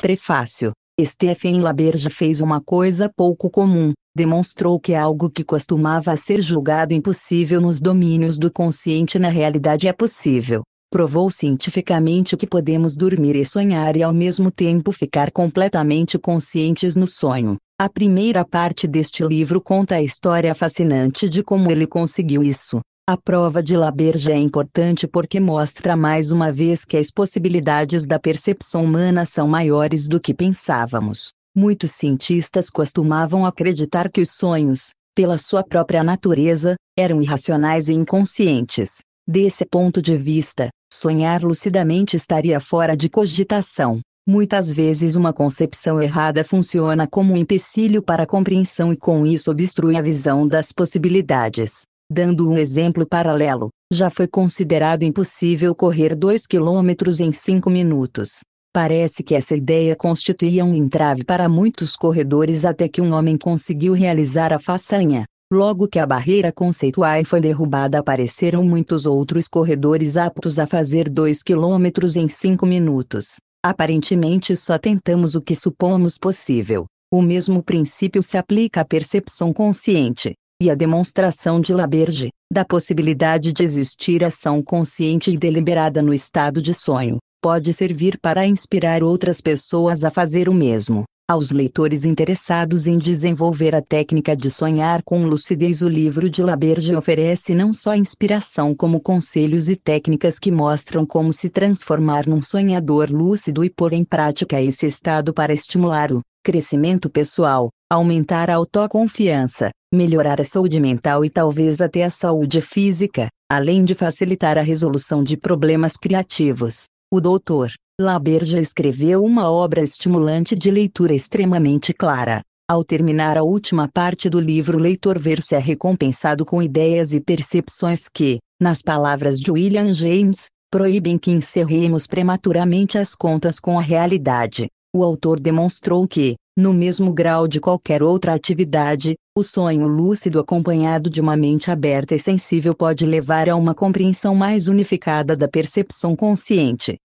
Prefácio. Stephen Laberge fez uma coisa pouco comum, demonstrou que é algo que costumava ser julgado impossível nos domínios do consciente na realidade é possível. Provou cientificamente que podemos dormir e sonhar e ao mesmo tempo ficar completamente conscientes no sonho. A primeira parte deste livro conta a história fascinante de como ele conseguiu isso. A prova de Laberge é importante porque mostra mais uma vez que as possibilidades da percepção humana são maiores do que pensávamos. Muitos cientistas costumavam acreditar que os sonhos, pela sua própria natureza, eram irracionais e inconscientes. Desse ponto de vista, sonhar lucidamente estaria fora de cogitação. Muitas vezes uma concepção errada funciona como um empecilho para a compreensão e com isso obstrui a visão das possibilidades. Dando um exemplo paralelo, já foi considerado impossível correr 2 km em 5 minutos. Parece que essa ideia constituía um entrave para muitos corredores até que um homem conseguiu realizar a façanha. Logo que a barreira conceitual foi derrubada, apareceram muitos outros corredores aptos a fazer 2 km em 5 minutos. Aparentemente, só tentamos o que supomos possível. O mesmo princípio se aplica à percepção consciente e a demonstração de Laberge, da possibilidade de existir ação consciente e deliberada no estado de sonho, pode servir para inspirar outras pessoas a fazer o mesmo. Aos leitores interessados em desenvolver a técnica de sonhar com lucidez, o livro de Laberge oferece não só inspiração como conselhos e técnicas que mostram como se transformar num sonhador lúcido e pôr em prática esse estado para estimular o crescimento pessoal, aumentar a autoconfiança, melhorar a saúde mental e talvez até a saúde física, além de facilitar a resolução de problemas criativos. O doutor Laberja escreveu uma obra estimulante de leitura extremamente clara. Ao terminar a última parte do livro, o leitor ver-se é recompensado com ideias e percepções que, nas palavras de William James, proíbem que encerremos prematuramente as contas com a realidade o autor demonstrou que, no mesmo grau de qualquer outra atividade, o sonho lúcido acompanhado de uma mente aberta e sensível pode levar a uma compreensão mais unificada da percepção consciente.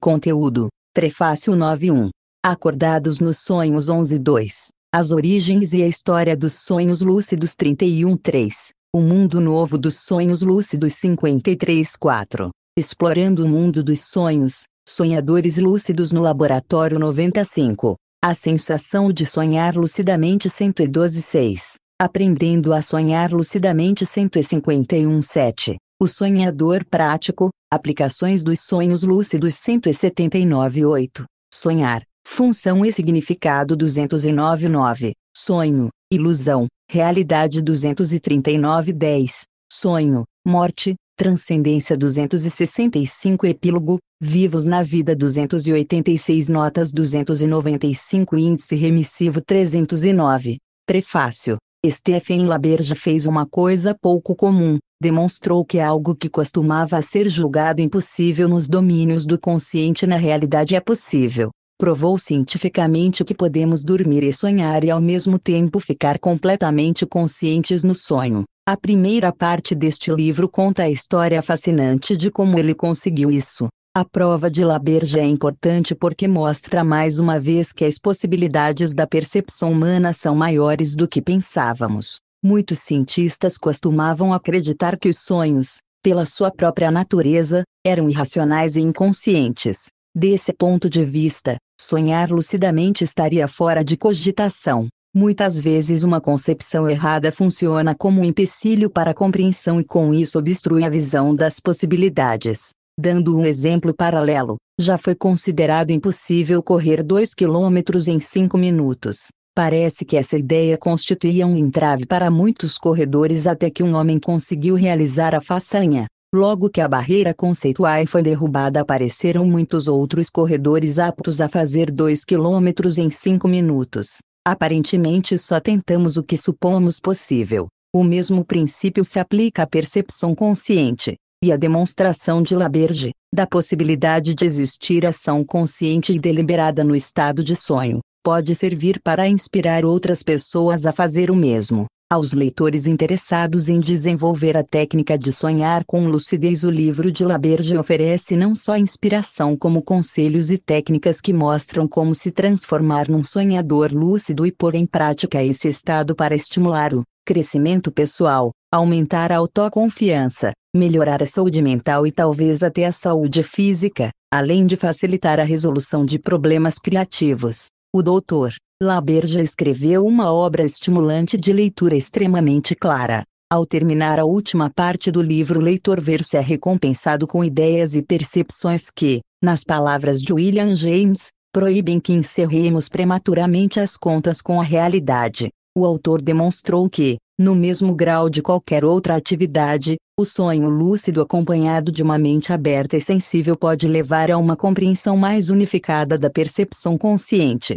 Conteúdo: Prefácio 9.1. Acordados nos Sonhos 11.2. As Origens e a História dos Sonhos Lúcidos 31.3. O Mundo Novo dos Sonhos Lúcidos 53.4. Explorando o mundo dos sonhos, sonhadores lúcidos no Laboratório 95. A sensação de sonhar lucidamente 112.6. Aprendendo a sonhar lucidamente 151.7. O sonhador prático, aplicações dos sonhos lúcidos 179.8. Sonhar, função e significado 209.9. Sonho, ilusão, realidade 239.10. Sonho, morte, Transcendência 265 Epílogo, Vivos na Vida 286 Notas 295 Índice Remissivo 309 Prefácio Stephen Laberge fez uma coisa pouco comum, demonstrou que é algo que costumava ser julgado impossível nos domínios do consciente na realidade é possível. Provou cientificamente que podemos dormir e sonhar e ao mesmo tempo ficar completamente conscientes no sonho. A primeira parte deste livro conta a história fascinante de como ele conseguiu isso. A prova de Laberge é importante porque mostra mais uma vez que as possibilidades da percepção humana são maiores do que pensávamos. Muitos cientistas costumavam acreditar que os sonhos, pela sua própria natureza, eram irracionais e inconscientes. Desse ponto de vista, sonhar lucidamente estaria fora de cogitação. Muitas vezes uma concepção errada funciona como um empecilho para a compreensão e com isso obstrui a visão das possibilidades. Dando um exemplo paralelo, já foi considerado impossível correr 2 km em 5 minutos. Parece que essa ideia constituía um entrave para muitos corredores até que um homem conseguiu realizar a façanha. Logo que a barreira conceitual foi derrubada, apareceram muitos outros corredores aptos a fazer 2 km em 5 minutos. Aparentemente só tentamos o que supomos possível. O mesmo princípio se aplica à percepção consciente, e à demonstração de Laberge, da possibilidade de existir ação consciente e deliberada no estado de sonho, pode servir para inspirar outras pessoas a fazer o mesmo. Aos leitores interessados em desenvolver a técnica de sonhar com lucidez, o livro de Laberge oferece não só inspiração como conselhos e técnicas que mostram como se transformar num sonhador lúcido e pôr em prática esse estado para estimular o crescimento pessoal, aumentar a autoconfiança, melhorar a saúde mental e talvez até a saúde física, além de facilitar a resolução de problemas criativos. O doutor Laberja escreveu uma obra estimulante de leitura extremamente clara. Ao terminar a última parte do livro, o leitor ver-se é recompensado com ideias e percepções que, nas palavras de William James, proíbem que encerremos prematuramente as contas com a realidade. O autor demonstrou que, no mesmo grau de qualquer outra atividade, o sonho lúcido acompanhado de uma mente aberta e sensível pode levar a uma compreensão mais unificada da percepção consciente.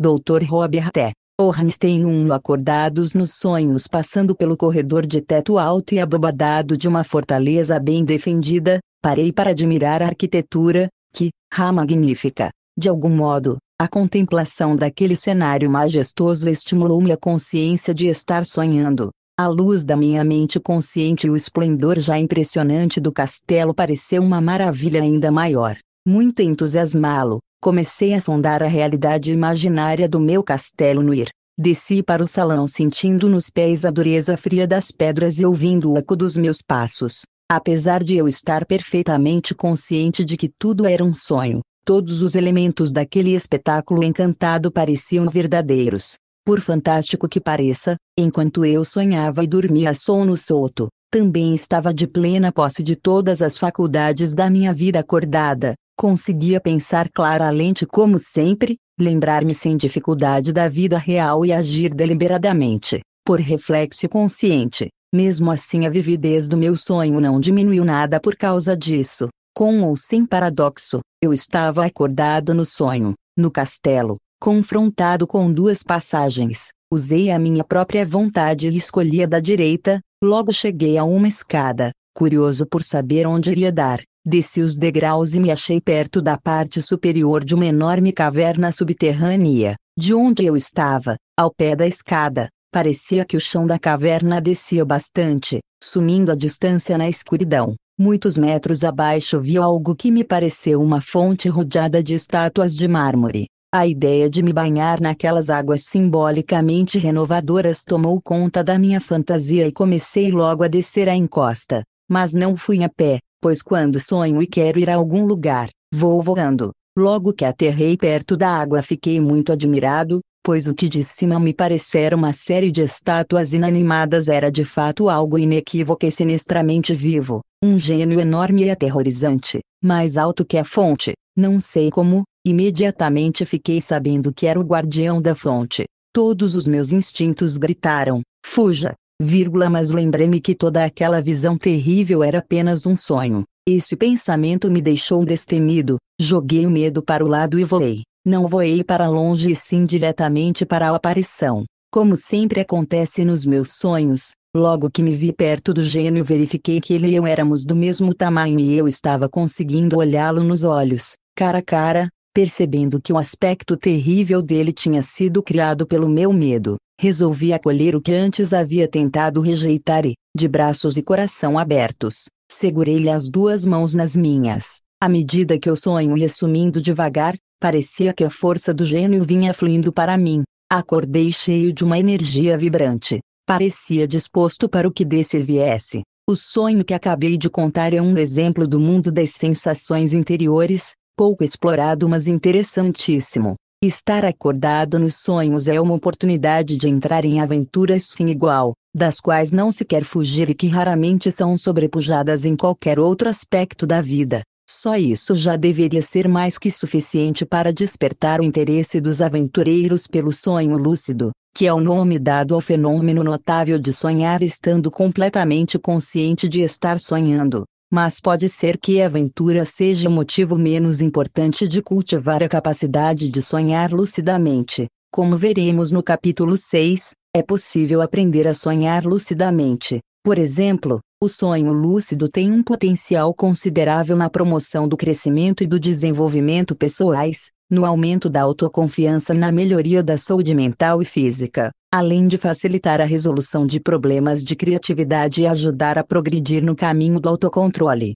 Dr. Robert T. Ornstein um acordados nos sonhos passando pelo corredor de teto alto e abobadado de uma fortaleza bem defendida, parei para admirar a arquitetura, que, ah magnífica! De algum modo, a contemplação daquele cenário majestoso estimulou-me a consciência de estar sonhando. A luz da minha mente consciente e o esplendor já impressionante do castelo pareceu uma maravilha ainda maior. Muito entusiasmá-lo, Comecei a sondar a realidade imaginária do meu castelo no ir. Desci para o salão sentindo nos pés a dureza fria das pedras e ouvindo o eco dos meus passos. Apesar de eu estar perfeitamente consciente de que tudo era um sonho, todos os elementos daquele espetáculo encantado pareciam verdadeiros. Por fantástico que pareça, enquanto eu sonhava e dormia a sono solto, também estava de plena posse de todas as faculdades da minha vida acordada, Conseguia pensar claramente como sempre, lembrar-me sem dificuldade da vida real e agir deliberadamente, por reflexo consciente. Mesmo assim, a vividez do meu sonho não diminuiu nada por causa disso. Com ou sem paradoxo, eu estava acordado no sonho, no castelo, confrontado com duas passagens. Usei a minha própria vontade e escolhi a da direita, logo cheguei a uma escada, curioso por saber onde iria dar. Desci os degraus e me achei perto da parte superior de uma enorme caverna subterrânea, de onde eu estava, ao pé da escada. Parecia que o chão da caverna descia bastante, sumindo a distância na escuridão. Muitos metros abaixo vi algo que me pareceu uma fonte rodeada de estátuas de mármore. A ideia de me banhar naquelas águas simbolicamente renovadoras tomou conta da minha fantasia e comecei logo a descer a encosta. Mas não fui a pé, pois quando sonho e quero ir a algum lugar, vou voando. Logo que aterrei perto da água fiquei muito admirado, pois o que de cima me parecera uma série de estátuas inanimadas era de fato algo inequívoco e sinistramente vivo, um gênio enorme e aterrorizante, mais alto que a fonte, não sei como, imediatamente fiquei sabendo que era o guardião da fonte. Todos os meus instintos gritaram, fuja, vírgula, mas lembrei-me que toda aquela visão terrível era apenas um sonho. Esse pensamento me deixou destemido, joguei o medo para o lado e voei. Não voei para longe e sim diretamente para a aparição. Como sempre acontece nos meus sonhos, logo que me vi perto do gênio verifiquei que ele e eu éramos do mesmo tamanho e eu estava conseguindo olhá-lo nos olhos, cara a cara, percebendo que o aspecto terrível dele tinha sido criado pelo meu medo resolvi acolher o que antes havia tentado rejeitar e, de braços e coração abertos, segurei-lhe as duas mãos nas minhas. À medida que o sonho ia sumindo devagar, parecia que a força do gênio vinha fluindo para mim. Acordei cheio de uma energia vibrante. Parecia disposto para o que desse viesse. O sonho que acabei de contar é um exemplo do mundo das sensações interiores, pouco explorado mas interessantíssimo. Estar acordado nos sonhos é uma oportunidade de entrar em aventuras sem igual, das quais não se quer fugir e que raramente são sobrepujadas em qualquer outro aspecto da vida. Só isso já deveria ser mais que suficiente para despertar o interesse dos aventureiros pelo sonho lúcido, que é o nome dado ao fenômeno notável de sonhar estando completamente consciente de estar sonhando mas pode ser que a aventura seja o motivo menos importante de cultivar a capacidade de sonhar lucidamente. Como veremos no capítulo 6, é possível aprender a sonhar lucidamente. Por exemplo, o sonho lúcido tem um potencial considerável na promoção do crescimento e do desenvolvimento pessoais, no aumento da autoconfiança e na melhoria da saúde mental e física além de facilitar a resolução de problemas de criatividade e ajudar a progredir no caminho do autocontrole.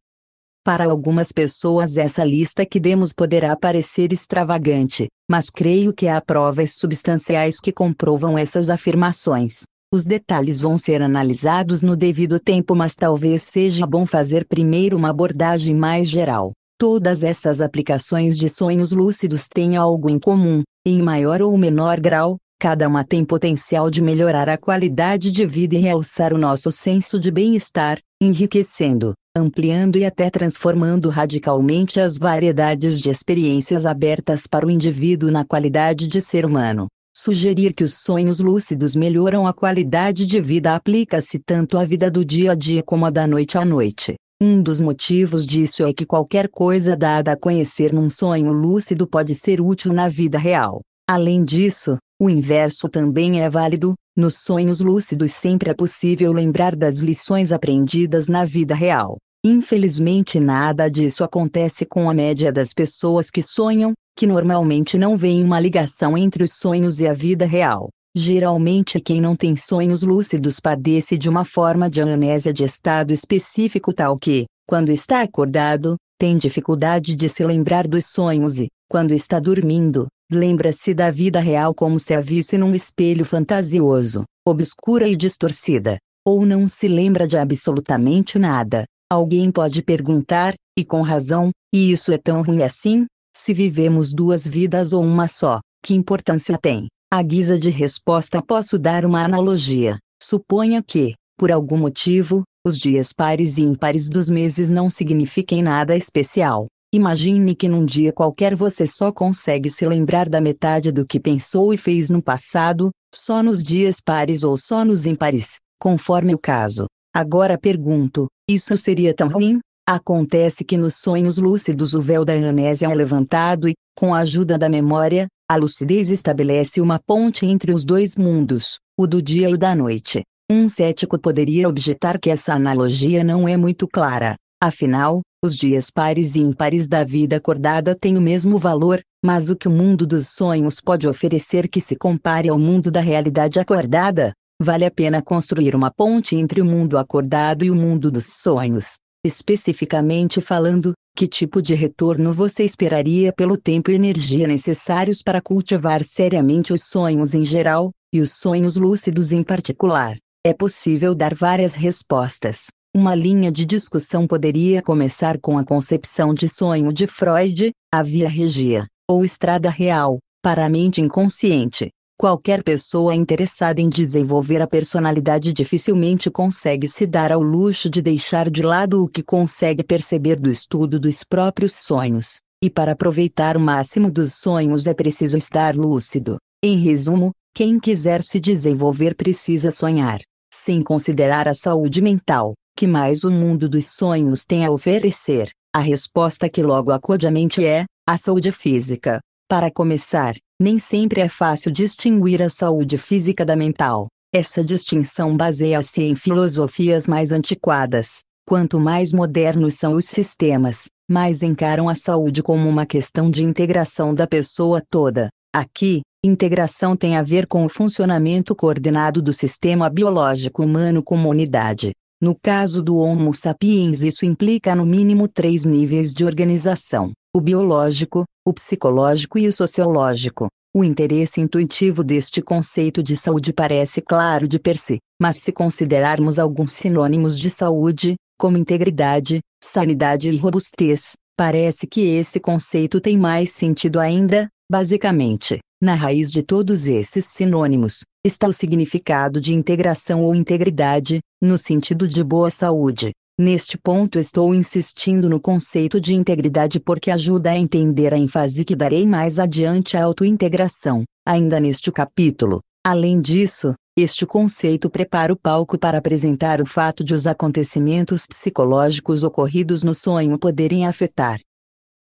Para algumas pessoas, essa lista que demos poderá parecer extravagante, mas creio que há provas substanciais que comprovam essas afirmações. Os detalhes vão ser analisados no devido tempo, mas talvez seja bom fazer primeiro uma abordagem mais geral. Todas essas aplicações de sonhos lúcidos têm algo em comum, em maior ou menor grau, Cada uma tem potencial de melhorar a qualidade de vida e realçar o nosso senso de bem-estar, enriquecendo, ampliando e até transformando radicalmente as variedades de experiências abertas para o indivíduo na qualidade de ser humano. Sugerir que os sonhos lúcidos melhoram a qualidade de vida aplica-se tanto à vida do dia a dia como à da noite à noite. Um dos motivos disso é que qualquer coisa dada a conhecer num sonho lúcido pode ser útil na vida real. Além disso, o inverso também é válido, nos sonhos lúcidos sempre é possível lembrar das lições aprendidas na vida real. Infelizmente nada disso acontece com a média das pessoas que sonham, que normalmente não veem uma ligação entre os sonhos e a vida real. Geralmente quem não tem sonhos lúcidos padece de uma forma de amnésia de estado específico tal que, quando está acordado, tem dificuldade de se lembrar dos sonhos e, quando está dormindo, Lembra-se da vida real como se a visse num espelho fantasioso, obscura e distorcida. Ou não se lembra de absolutamente nada. Alguém pode perguntar, e com razão, e isso é tão ruim assim? Se vivemos duas vidas ou uma só, que importância tem? À guisa de resposta posso dar uma analogia. Suponha que, por algum motivo, os dias pares e ímpares dos meses não signifiquem nada especial. Imagine que num dia qualquer você só consegue se lembrar da metade do que pensou e fez no passado, só nos dias pares ou só nos ímpares, conforme o caso. Agora pergunto: isso seria tão ruim? Acontece que nos sonhos lúcidos o véu da amnésia é levantado e, com a ajuda da memória, a lucidez estabelece uma ponte entre os dois mundos, o do dia e o da noite. Um cético poderia objetar que essa analogia não é muito clara. Afinal, os dias pares e ímpares da vida acordada têm o mesmo valor, mas o que o mundo dos sonhos pode oferecer que se compare ao mundo da realidade acordada? Vale a pena construir uma ponte entre o mundo acordado e o mundo dos sonhos. Especificamente falando, que tipo de retorno você esperaria pelo tempo e energia necessários para cultivar seriamente os sonhos em geral, e os sonhos lúcidos em particular? É possível dar várias respostas. Uma linha de discussão poderia começar com a concepção de sonho de Freud, a via regia, ou estrada real, para a mente inconsciente. Qualquer pessoa interessada em desenvolver a personalidade dificilmente consegue se dar ao luxo de deixar de lado o que consegue perceber do estudo dos próprios sonhos, e para aproveitar o máximo dos sonhos é preciso estar lúcido. Em resumo, quem quiser se desenvolver precisa sonhar, sem considerar a saúde mental, que mais o mundo dos sonhos tem a oferecer? A resposta que logo acode à mente é: a saúde física. Para começar, nem sempre é fácil distinguir a saúde física da mental. Essa distinção baseia-se em filosofias mais antiquadas. Quanto mais modernos são os sistemas, mais encaram a saúde como uma questão de integração da pessoa toda. Aqui, integração tem a ver com o funcionamento coordenado do sistema biológico humano como unidade. No caso do Homo sapiens, isso implica no mínimo três níveis de organização: o biológico, o psicológico e o sociológico. O interesse intuitivo deste conceito de saúde parece claro de per se, si, mas se considerarmos alguns sinônimos de saúde, como integridade, sanidade e robustez, parece que esse conceito tem mais sentido ainda, Basicamente, na raiz de todos esses sinônimos, está o significado de integração ou integridade, no sentido de boa saúde. Neste ponto estou insistindo no conceito de integridade porque ajuda a entender a ênfase que darei mais adiante à autointegração, ainda neste capítulo. Além disso, este conceito prepara o palco para apresentar o fato de os acontecimentos psicológicos ocorridos no sonho poderem afetar,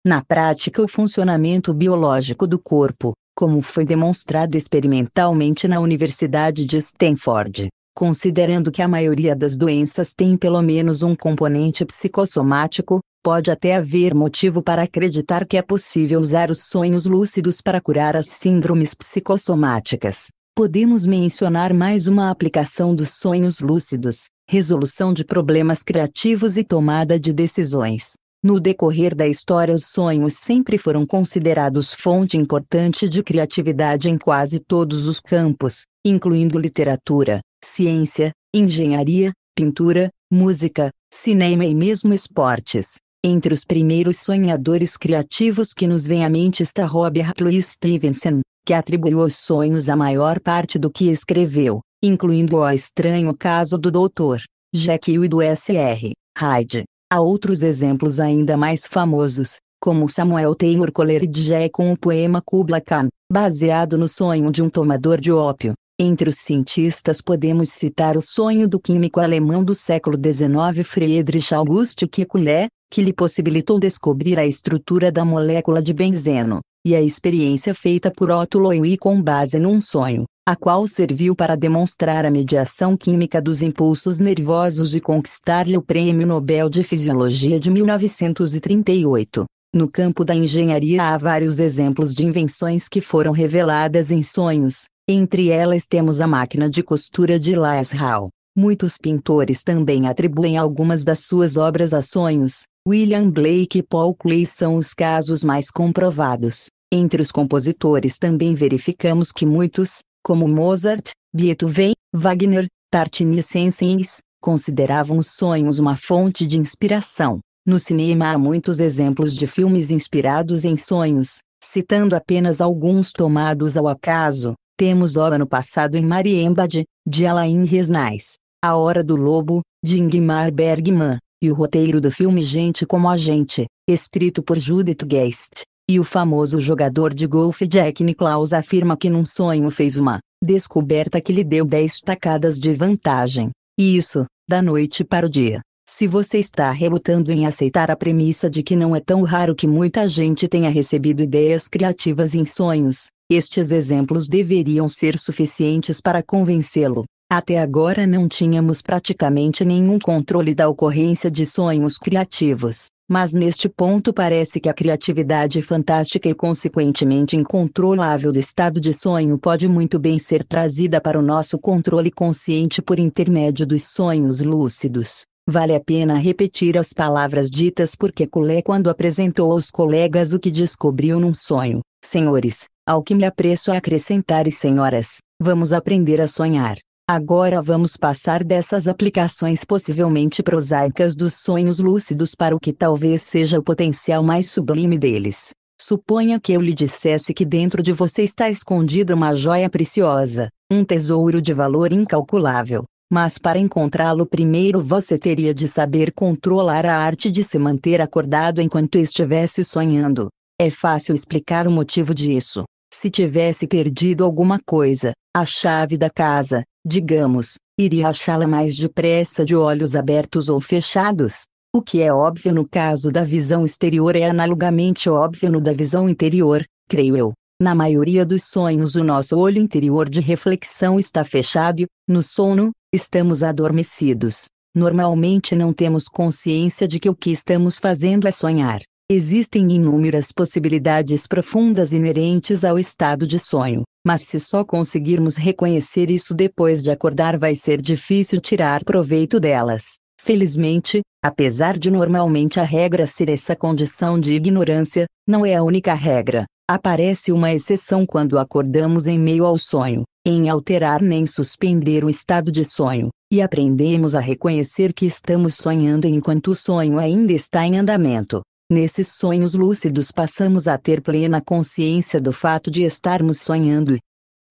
na prática, o funcionamento biológico do corpo, como foi demonstrado experimentalmente na Universidade de Stanford, considerando que a maioria das doenças tem pelo menos um componente psicossomático, pode até haver motivo para acreditar que é possível usar os sonhos lúcidos para curar as síndromes psicossomáticas. Podemos mencionar mais uma aplicação dos sonhos lúcidos: resolução de problemas criativos e tomada de decisões. No decorrer da história, os sonhos sempre foram considerados fonte importante de criatividade em quase todos os campos, incluindo literatura, ciência, engenharia, pintura, música, cinema e mesmo esportes. Entre os primeiros sonhadores criativos que nos vem à mente está Robert Louis Stevenson, que atribuiu aos sonhos a maior parte do que escreveu, incluindo O Estranho Caso do Dr. Jekyll e do S.R. Hyde. Há outros exemplos ainda mais famosos, como Samuel Taylor Coleridge com o poema Kubla Khan, baseado no sonho de um tomador de ópio. Entre os cientistas podemos citar o sonho do químico alemão do século XIX Friedrich August Kekulé, que lhe possibilitou descobrir a estrutura da molécula de benzeno e a experiência feita por Otto Loewy com base num sonho, a qual serviu para demonstrar a mediação química dos impulsos nervosos e conquistar-lhe o Prêmio Nobel de Fisiologia de 1938. No campo da engenharia há vários exemplos de invenções que foram reveladas em sonhos, entre elas temos a máquina de costura de Lars Hall. Muitos pintores também atribuem algumas das suas obras a sonhos. William Blake e Paul Klee são os casos mais comprovados. Entre os compositores também verificamos que muitos, como Mozart, Beethoven, Wagner, Tartini e Sensens, consideravam os sonhos uma fonte de inspiração. No cinema há muitos exemplos de filmes inspirados em sonhos, citando apenas alguns tomados ao acaso. Temos Hora no Passado em Mariembad, de Alain Resnais, A Hora do Lobo, de Ingmar Bergman, e o roteiro do filme Gente como a Gente, escrito por Judith Guest. E o famoso jogador de golfe Jack Nicklaus afirma que num sonho fez uma descoberta que lhe deu 10 tacadas de vantagem. E isso, da noite para o dia. Se você está relutando em aceitar a premissa de que não é tão raro que muita gente tenha recebido ideias criativas em sonhos, estes exemplos deveriam ser suficientes para convencê-lo. Até agora não tínhamos praticamente nenhum controle da ocorrência de sonhos criativos. Mas neste ponto parece que a criatividade fantástica e consequentemente incontrolável do estado de sonho pode muito bem ser trazida para o nosso controle consciente por intermédio dos sonhos lúcidos. Vale a pena repetir as palavras ditas por Kekulé quando apresentou aos colegas o que descobriu num sonho. Senhores, ao que me apresso a acrescentar e senhoras, vamos aprender a sonhar. Agora vamos passar dessas aplicações possivelmente prosaicas dos sonhos lúcidos para o que talvez seja o potencial mais sublime deles. Suponha que eu lhe dissesse que dentro de você está escondida uma joia preciosa, um tesouro de valor incalculável. Mas para encontrá-lo primeiro você teria de saber controlar a arte de se manter acordado enquanto estivesse sonhando. É fácil explicar o motivo disso. Se tivesse perdido alguma coisa, a chave da casa, digamos, iria achá-la mais depressa de olhos abertos ou fechados. O que é óbvio no caso da visão exterior é analogamente óbvio no da visão interior, creio eu. Na maioria dos sonhos, o nosso olho interior de reflexão está fechado e, no sono, estamos adormecidos. Normalmente não temos consciência de que o que estamos fazendo é sonhar. Existem inúmeras possibilidades profundas inerentes ao estado de sonho, mas se só conseguirmos reconhecer isso depois de acordar, vai ser difícil tirar proveito delas. Felizmente, apesar de normalmente a regra ser essa condição de ignorância, não é a única regra. Aparece uma exceção quando acordamos em meio ao sonho, em alterar nem suspender o estado de sonho, e aprendemos a reconhecer que estamos sonhando enquanto o sonho ainda está em andamento. Nesses sonhos lúcidos passamos a ter plena consciência do fato de estarmos sonhando e,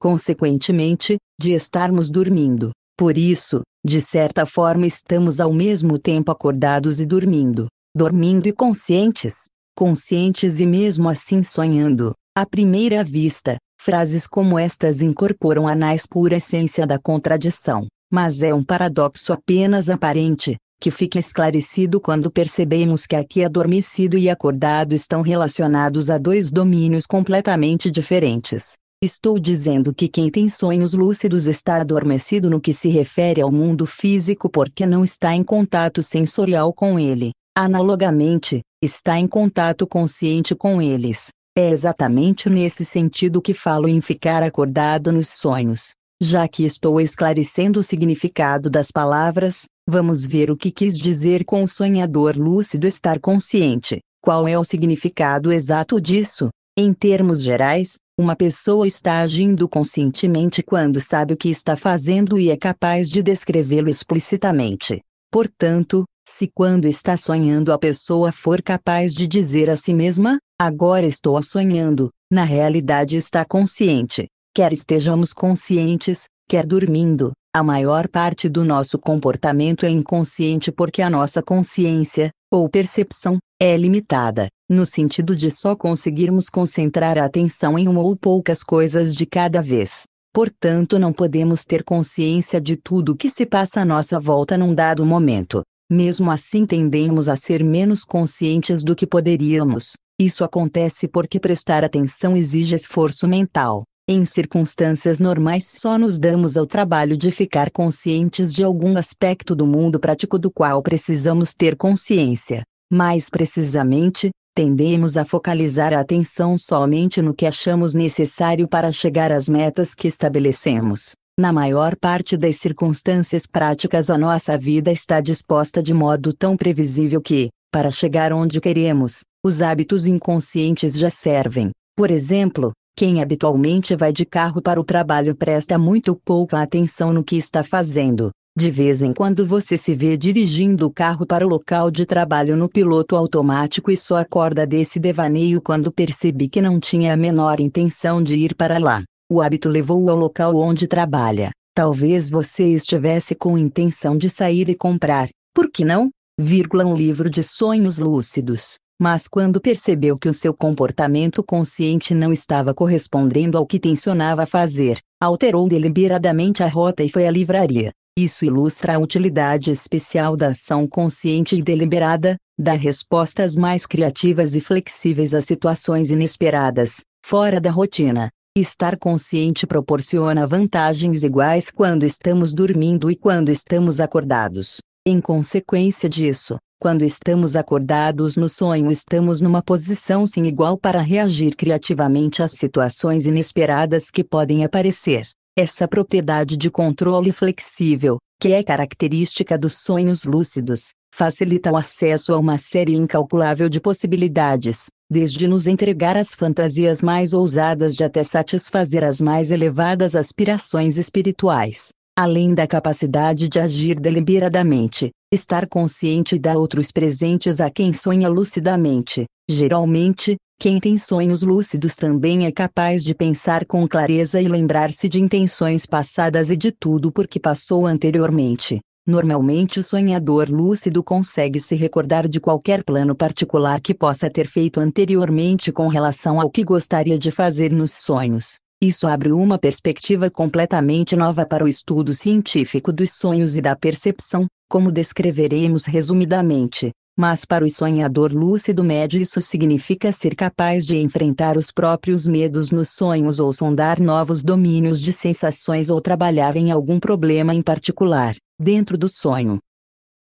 consequentemente, de estarmos dormindo. Por isso, de certa forma estamos ao mesmo tempo acordados e dormindo, dormindo e conscientes, conscientes e mesmo assim sonhando. À primeira vista, frases como estas incorporam a mais pura essência da contradição, mas é um paradoxo apenas aparente, que fique esclarecido quando percebemos que aqui adormecido e acordado estão relacionados a dois domínios completamente diferentes. Estou dizendo que quem tem sonhos lúcidos está adormecido no que se refere ao mundo físico porque não está em contato sensorial com ele. Analogamente, está em contato consciente com eles. É exatamente nesse sentido que falo em ficar acordado nos sonhos. Já que estou esclarecendo o significado das palavras, Vamos ver o que quis dizer com o sonhador lúcido estar consciente. Qual é o significado exato disso? Em termos gerais, uma pessoa está agindo conscientemente quando sabe o que está fazendo e é capaz de descrevê-lo explicitamente. Portanto, se quando está sonhando a pessoa for capaz de dizer a si mesma, agora estou sonhando, na realidade está consciente. Quer estejamos conscientes, quer dormindo, a maior parte do nosso comportamento é inconsciente porque a nossa consciência, ou percepção, é limitada, no sentido de só conseguirmos concentrar a atenção em uma ou poucas coisas de cada vez. Portanto, não podemos ter consciência de tudo o que se passa à nossa volta num dado momento. Mesmo assim, tendemos a ser menos conscientes do que poderíamos. Isso acontece porque prestar atenção exige esforço mental. Em circunstâncias normais, só nos damos ao trabalho de ficar conscientes de algum aspecto do mundo prático do qual precisamos ter consciência. Mais precisamente, tendemos a focalizar a atenção somente no que achamos necessário para chegar às metas que estabelecemos. Na maior parte das circunstâncias práticas, a nossa vida está disposta de modo tão previsível que, para chegar onde queremos, os hábitos inconscientes já servem. Por exemplo, quem habitualmente vai de carro para o trabalho presta muito pouca atenção no que está fazendo. De vez em quando você se vê dirigindo o carro para o local de trabalho no piloto automático e só acorda desse devaneio quando percebe que não tinha a menor intenção de ir para lá. O hábito levou-o ao local onde trabalha. Talvez você estivesse com intenção de sair e comprar, por que não? Vírgula um livro de sonhos lúcidos mas quando percebeu que o seu comportamento consciente não estava correspondendo ao que tensionava fazer, alterou deliberadamente a rota e foi à livraria. Isso ilustra a utilidade especial da ação consciente e deliberada, dá respostas mais criativas e flexíveis a situações inesperadas, fora da rotina. Estar consciente proporciona vantagens iguais quando estamos dormindo e quando estamos acordados. Em consequência disso, quando estamos acordados no sonho, estamos numa posição sem igual para reagir criativamente às situações inesperadas que podem aparecer. Essa propriedade de controle flexível, que é característica dos sonhos lúcidos, facilita o acesso a uma série incalculável de possibilidades, desde nos entregar às fantasias mais ousadas de até satisfazer as mais elevadas aspirações espirituais. Além da capacidade de agir deliberadamente, estar consciente dá outros presentes a quem sonha lucidamente. Geralmente, quem tem sonhos lúcidos também é capaz de pensar com clareza e lembrar-se de intenções passadas e de tudo por que passou anteriormente. Normalmente o sonhador lúcido consegue se recordar de qualquer plano particular que possa ter feito anteriormente com relação ao que gostaria de fazer nos sonhos. Isso abre uma perspectiva completamente nova para o estudo científico dos sonhos e da percepção, como descreveremos resumidamente. Mas para o sonhador lúcido médio isso significa ser capaz de enfrentar os próprios medos nos sonhos ou sondar novos domínios de sensações ou trabalhar em algum problema em particular, dentro do sonho.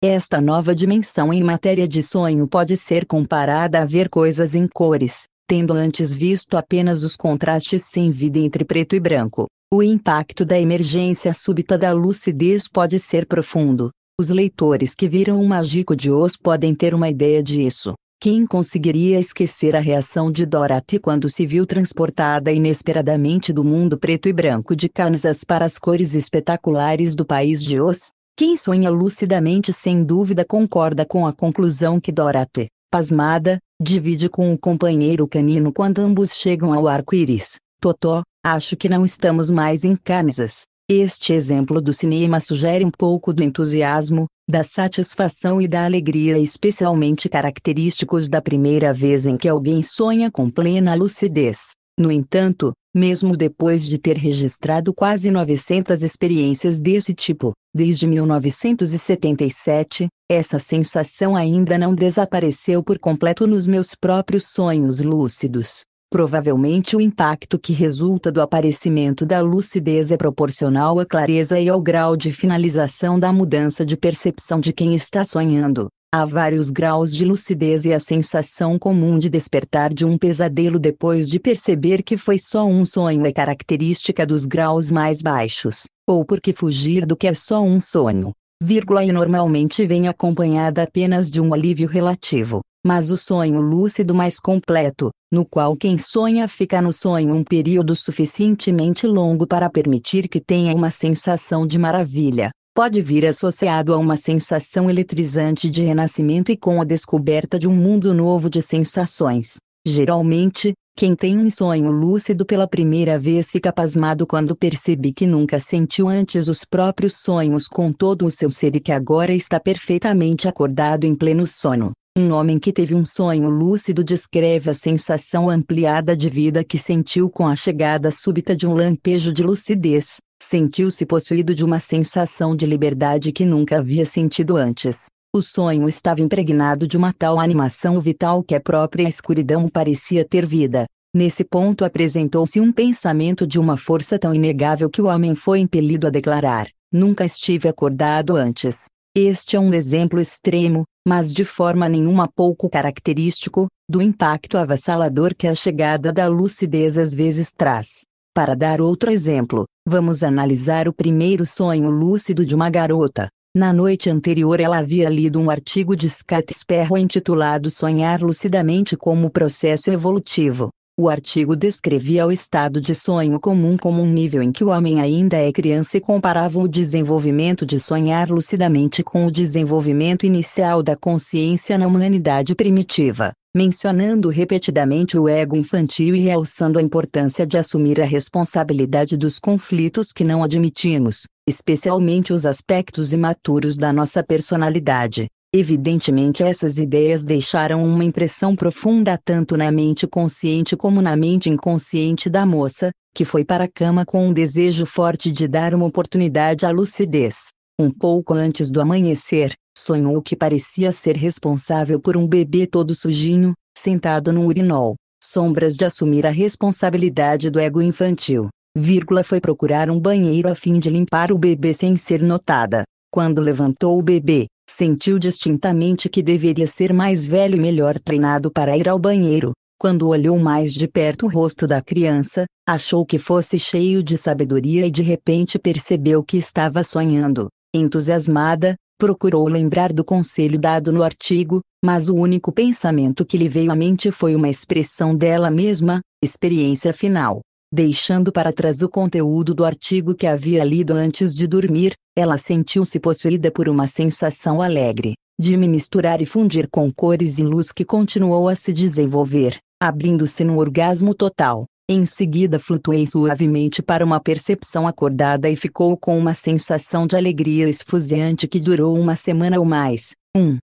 Esta nova dimensão em matéria de sonho pode ser comparada a ver coisas em cores, tendo antes visto apenas os contrastes sem vida entre preto e branco. O impacto da emergência súbita da lucidez pode ser profundo. Os leitores que viram o mágico de Oz podem ter uma ideia disso. Quem conseguiria esquecer a reação de Dorothy quando se viu transportada inesperadamente do mundo preto e branco de Kansas para as cores espetaculares do país de Oz? Quem sonha lucidamente sem dúvida concorda com a conclusão que Dorothy, pasmada, Divide com o companheiro canino quando ambos chegam ao arco-íris. Totó, acho que não estamos mais em Kansas. Este exemplo do cinema sugere um pouco do entusiasmo, da satisfação e da alegria especialmente característicos da primeira vez em que alguém sonha com plena lucidez. No entanto, mesmo depois de ter registrado quase 900 experiências desse tipo, desde 1977, essa sensação ainda não desapareceu por completo nos meus próprios sonhos lúcidos. Provavelmente o impacto que resulta do aparecimento da lucidez é proporcional à clareza e ao grau de finalização da mudança de percepção de quem está sonhando. Há vários graus de lucidez e a sensação comum de despertar de um pesadelo depois de perceber que foi só um sonho é característica dos graus mais baixos, ou porque fugir do que é só um sonho, vírgula, e normalmente vem acompanhada apenas de um alívio relativo, mas o sonho lúcido mais completo, no qual quem sonha fica no sonho um período suficientemente longo para permitir que tenha uma sensação de maravilha, pode vir associado a uma sensação eletrizante de renascimento e com a descoberta de um mundo novo de sensações. Geralmente, quem tem um sonho lúcido pela primeira vez fica pasmado quando percebe que nunca sentiu antes os próprios sonhos com todo o seu ser e que agora está perfeitamente acordado em pleno sono. Um homem que teve um sonho lúcido descreve a sensação ampliada de vida que sentiu com a chegada súbita de um lampejo de lucidez, Sentiu-se possuído de uma sensação de liberdade que nunca havia sentido antes. O sonho estava impregnado de uma tal animação vital que a própria escuridão parecia ter vida. Nesse ponto apresentou-se um pensamento de uma força tão inegável que o homem foi impelido a declarar: Nunca estive acordado antes. Este é um exemplo extremo, mas de forma nenhuma pouco característico, do impacto avassalador que a chegada da lucidez às vezes traz. Para dar outro exemplo, vamos analisar o primeiro sonho lúcido de uma garota. Na noite anterior ela havia lido um artigo de Scott Sperro intitulado Sonhar lucidamente como processo evolutivo. O artigo descrevia o estado de sonho comum como um nível em que o homem ainda é criança e comparava o desenvolvimento de sonhar lucidamente com o desenvolvimento inicial da consciência na humanidade primitiva mencionando repetidamente o ego infantil e realçando a importância de assumir a responsabilidade dos conflitos que não admitimos, especialmente os aspectos imaturos da nossa personalidade. Evidentemente, essas ideias deixaram uma impressão profunda tanto na mente consciente como na mente inconsciente da moça, que foi para a cama com um desejo forte de dar uma oportunidade à lucidez. Um pouco antes do amanhecer, sonhou que parecia ser responsável por um bebê todo sujinho, sentado num urinol. Sombras de assumir a responsabilidade do ego infantil. Vírgula foi procurar um banheiro a fim de limpar o bebê sem ser notada. Quando levantou o bebê, sentiu distintamente que deveria ser mais velho e melhor treinado para ir ao banheiro. Quando olhou mais de perto o rosto da criança, achou que fosse cheio de sabedoria e de repente percebeu que estava sonhando. Entusiasmada, procurou lembrar do conselho dado no artigo, mas o único pensamento que lhe veio à mente foi uma expressão dela mesma, experiência final. Deixando para trás o conteúdo do artigo que havia lido antes de dormir, ela sentiu-se possuída por uma sensação alegre, de me misturar e fundir com cores e luz que continuou a se desenvolver, abrindo-se num orgasmo total. Em seguida flutuei suavemente para uma percepção acordada e ficou com uma sensação de alegria esfuziante que durou uma semana ou mais. 1. Um.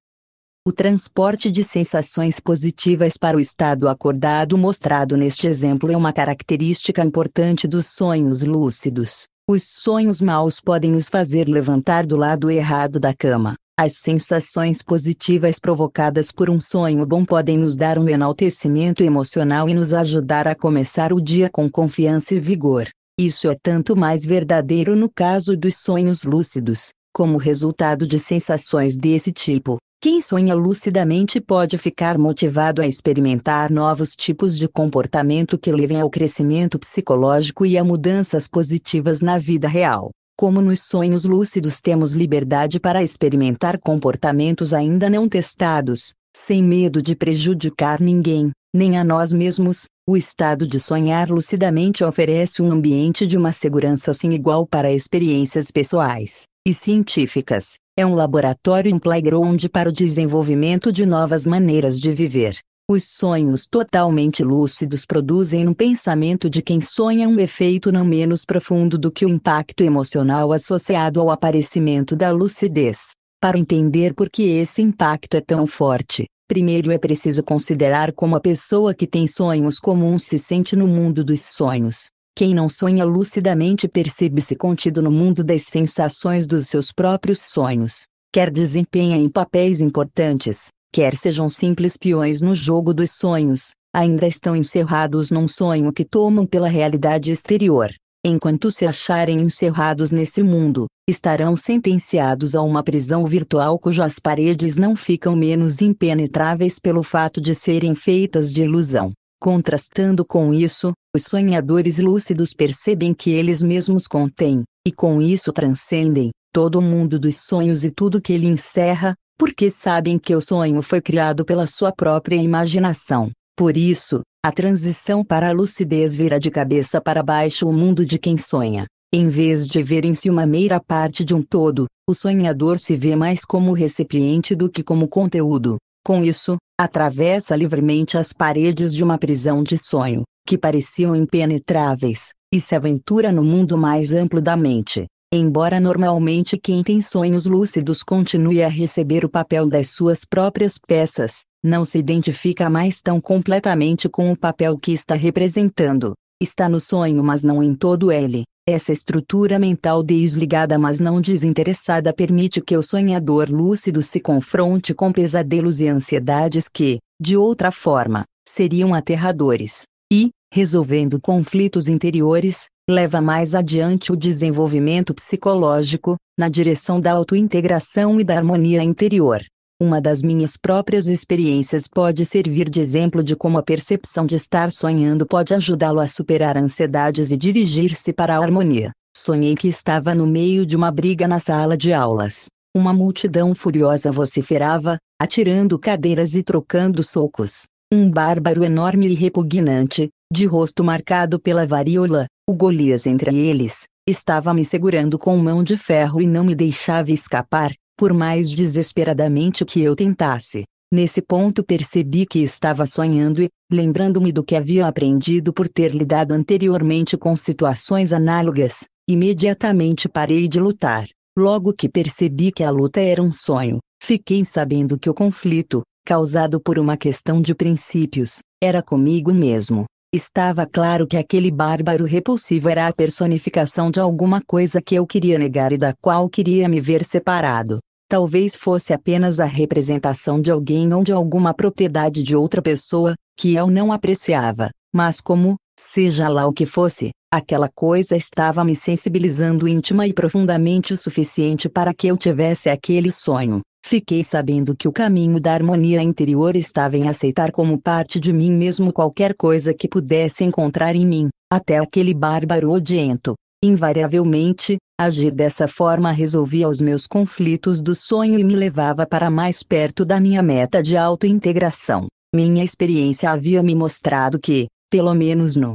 O transporte de sensações positivas para o estado acordado mostrado neste exemplo é uma característica importante dos sonhos lúcidos. Os sonhos maus podem nos fazer levantar do lado errado da cama, as sensações positivas provocadas por um sonho bom podem nos dar um enaltecimento emocional e nos ajudar a começar o dia com confiança e vigor. Isso é tanto mais verdadeiro no caso dos sonhos lúcidos, como resultado de sensações desse tipo. Quem sonha lucidamente pode ficar motivado a experimentar novos tipos de comportamento que levem ao crescimento psicológico e a mudanças positivas na vida real. Como nos sonhos lúcidos temos liberdade para experimentar comportamentos ainda não testados, sem medo de prejudicar ninguém, nem a nós mesmos, o estado de sonhar lucidamente oferece um ambiente de uma segurança sem igual para experiências pessoais e científicas. É um laboratório em playground para o desenvolvimento de novas maneiras de viver, os sonhos totalmente lúcidos produzem no pensamento de quem sonha um efeito não menos profundo do que o impacto emocional associado ao aparecimento da lucidez. Para entender por que esse impacto é tão forte, primeiro é preciso considerar como a pessoa que tem sonhos comuns se sente no mundo dos sonhos. Quem não sonha lucidamente percebe-se contido no mundo das sensações dos seus próprios sonhos, quer desempenha em papéis importantes, quer sejam simples peões no jogo dos sonhos, ainda estão encerrados num sonho que tomam pela realidade exterior. Enquanto se acharem encerrados nesse mundo, estarão sentenciados a uma prisão virtual cujas paredes não ficam menos impenetráveis pelo fato de serem feitas de ilusão. Contrastando com isso, os sonhadores lúcidos percebem que eles mesmos contêm, e com isso transcendem, todo o mundo dos sonhos e tudo que ele encerra, porque sabem que o sonho foi criado pela sua própria imaginação. Por isso, a transição para a lucidez vira de cabeça para baixo o mundo de quem sonha. Em vez de verem-se uma meira parte de um todo, o sonhador se vê mais como recipiente do que como conteúdo. Com isso, atravessa livremente as paredes de uma prisão de sonho, que pareciam impenetráveis, e se aventura no mundo mais amplo da mente embora normalmente quem tem sonhos lúcidos continue a receber o papel das suas próprias peças, não se identifica mais tão completamente com o papel que está representando. Está no sonho, mas não em todo ele. Essa estrutura mental desligada, mas não desinteressada, permite que o sonhador lúcido se confronte com pesadelos e ansiedades que, de outra forma, seriam aterradores. E, resolvendo conflitos interiores, leva mais adiante o desenvolvimento psicológico, na direção da autointegração e da harmonia interior. Uma das minhas próprias experiências pode servir de exemplo de como a percepção de estar sonhando pode ajudá-lo a superar ansiedades e dirigir-se para a harmonia. Sonhei que estava no meio de uma briga na sala de aulas. Uma multidão furiosa vociferava, atirando cadeiras e trocando socos. Um bárbaro enorme e repugnante, de rosto marcado pela varíola, o Golias entre eles, estava me segurando com mão de ferro e não me deixava escapar, por mais desesperadamente que eu tentasse. Nesse ponto percebi que estava sonhando e, lembrando-me do que havia aprendido por ter lidado anteriormente com situações análogas, imediatamente parei de lutar. Logo que percebi que a luta era um sonho, fiquei sabendo que o conflito, causado por uma questão de princípios, era comigo mesmo. Estava claro que aquele bárbaro repulsivo era a personificação de alguma coisa que eu queria negar e da qual queria me ver separado. Talvez fosse apenas a representação de alguém ou de alguma propriedade de outra pessoa, que eu não apreciava, mas como, seja lá o que fosse, aquela coisa estava me sensibilizando íntima e profundamente o suficiente para que eu tivesse aquele sonho. Fiquei sabendo que o caminho da harmonia interior estava em aceitar como parte de mim mesmo qualquer coisa que pudesse encontrar em mim, até aquele bárbaro odiento. Invariavelmente, agir dessa forma resolvia os meus conflitos do sonho e me levava para mais perto da minha meta de autointegração. Minha experiência havia me mostrado que, pelo menos no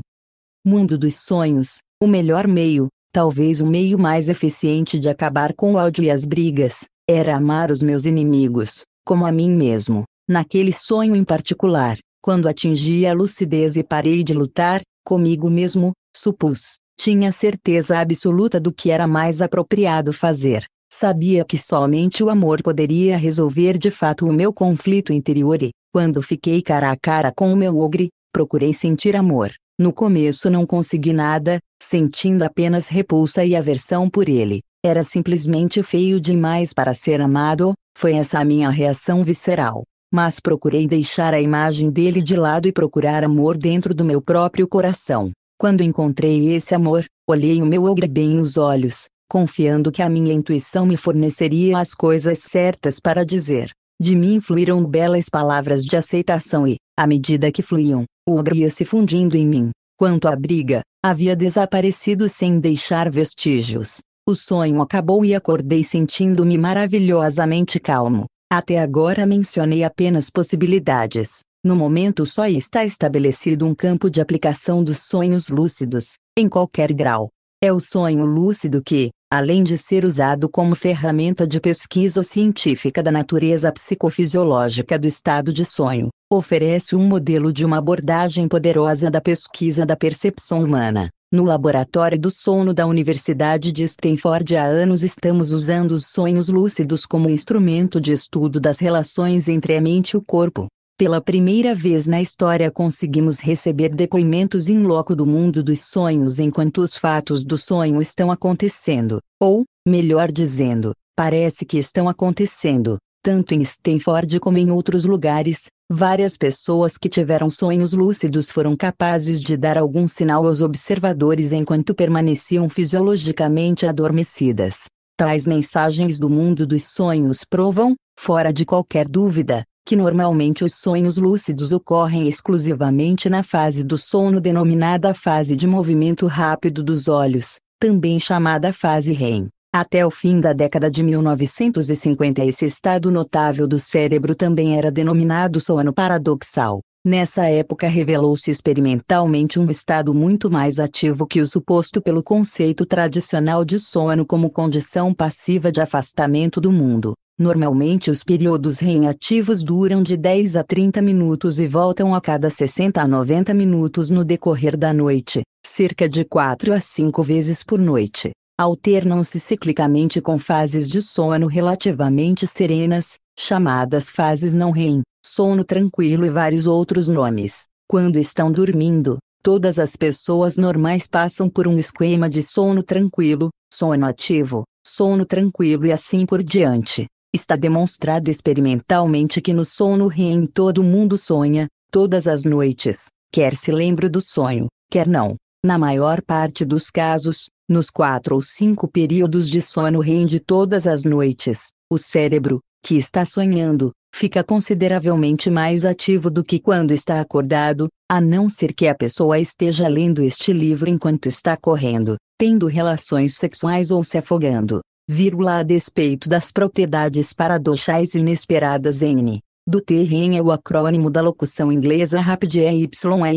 mundo dos sonhos, o melhor meio, talvez o meio mais eficiente de acabar com o ódio e as brigas, era amar os meus inimigos, como a mim mesmo, naquele sonho em particular, quando atingi a lucidez e parei de lutar, comigo mesmo, supus, tinha certeza absoluta do que era mais apropriado fazer. Sabia que somente o amor poderia resolver de fato o meu conflito interior e, quando fiquei cara a cara com o meu ogre, procurei sentir amor. No começo não consegui nada, sentindo apenas repulsa e aversão por ele. Era simplesmente feio demais para ser amado, foi essa a minha reação visceral. Mas procurei deixar a imagem dele de lado e procurar amor dentro do meu próprio coração. Quando encontrei esse amor, olhei o meu ogre bem nos olhos, confiando que a minha intuição me forneceria as coisas certas para dizer. De mim fluíram belas palavras de aceitação e, à medida que fluíam, o ogre ia se fundindo em mim. Quanto à briga, havia desaparecido sem deixar vestígios. O sonho acabou e acordei sentindo-me maravilhosamente calmo. Até agora mencionei apenas possibilidades. No momento só está estabelecido um campo de aplicação dos sonhos lúcidos, em qualquer grau. É o sonho lúcido que, além de ser usado como ferramenta de pesquisa científica da natureza psicofisiológica do estado de sonho, oferece um modelo de uma abordagem poderosa da pesquisa da percepção humana. No Laboratório do Sono da Universidade de Stanford há anos estamos usando os sonhos lúcidos como instrumento de estudo das relações entre a mente e o corpo. Pela primeira vez na história conseguimos receber depoimentos em loco do mundo dos sonhos enquanto os fatos do sonho estão acontecendo, ou, melhor dizendo, parece que estão acontecendo. Tanto em Stanford como em outros lugares, várias pessoas que tiveram sonhos lúcidos foram capazes de dar algum sinal aos observadores enquanto permaneciam fisiologicamente adormecidas. Tais mensagens do mundo dos sonhos provam, fora de qualquer dúvida, que normalmente os sonhos lúcidos ocorrem exclusivamente na fase do sono denominada fase de movimento rápido dos olhos, também chamada fase REM. Até o fim da década de 1950 esse estado notável do cérebro também era denominado sono paradoxal. Nessa época revelou-se experimentalmente um estado muito mais ativo que o suposto pelo conceito tradicional de sono como condição passiva de afastamento do mundo. Normalmente os períodos reinativos duram de 10 a 30 minutos e voltam a cada 60 a 90 minutos no decorrer da noite, cerca de 4 a 5 vezes por noite. Alternam-se ciclicamente com fases de sono relativamente serenas, chamadas fases não REM, sono tranquilo e vários outros nomes. Quando estão dormindo, todas as pessoas normais passam por um esquema de sono tranquilo, sono ativo, sono tranquilo e assim por diante. Está demonstrado experimentalmente que no sono REM todo mundo sonha, todas as noites, quer se lembre do sonho, quer não. Na maior parte dos casos, nos quatro ou cinco períodos de sono REM de todas as noites, o cérebro, que está sonhando, fica consideravelmente mais ativo do que quando está acordado, a não ser que a pessoa esteja lendo este livro enquanto está correndo, tendo relações sexuais ou se afogando vírgula a despeito das propriedades paradoxais inesperadas n. Do terreno é o acrônimo da locução inglesa rapid EY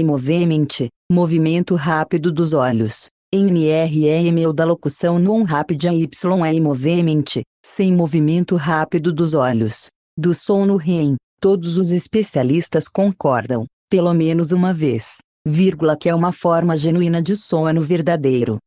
é movemente, movimento rápido dos olhos. NRM é o da locução non rapid EY é movemente, sem movimento rápido dos olhos. Do som no REM, todos os especialistas concordam, pelo menos uma vez, vírgula que é uma forma genuína de sono verdadeiro.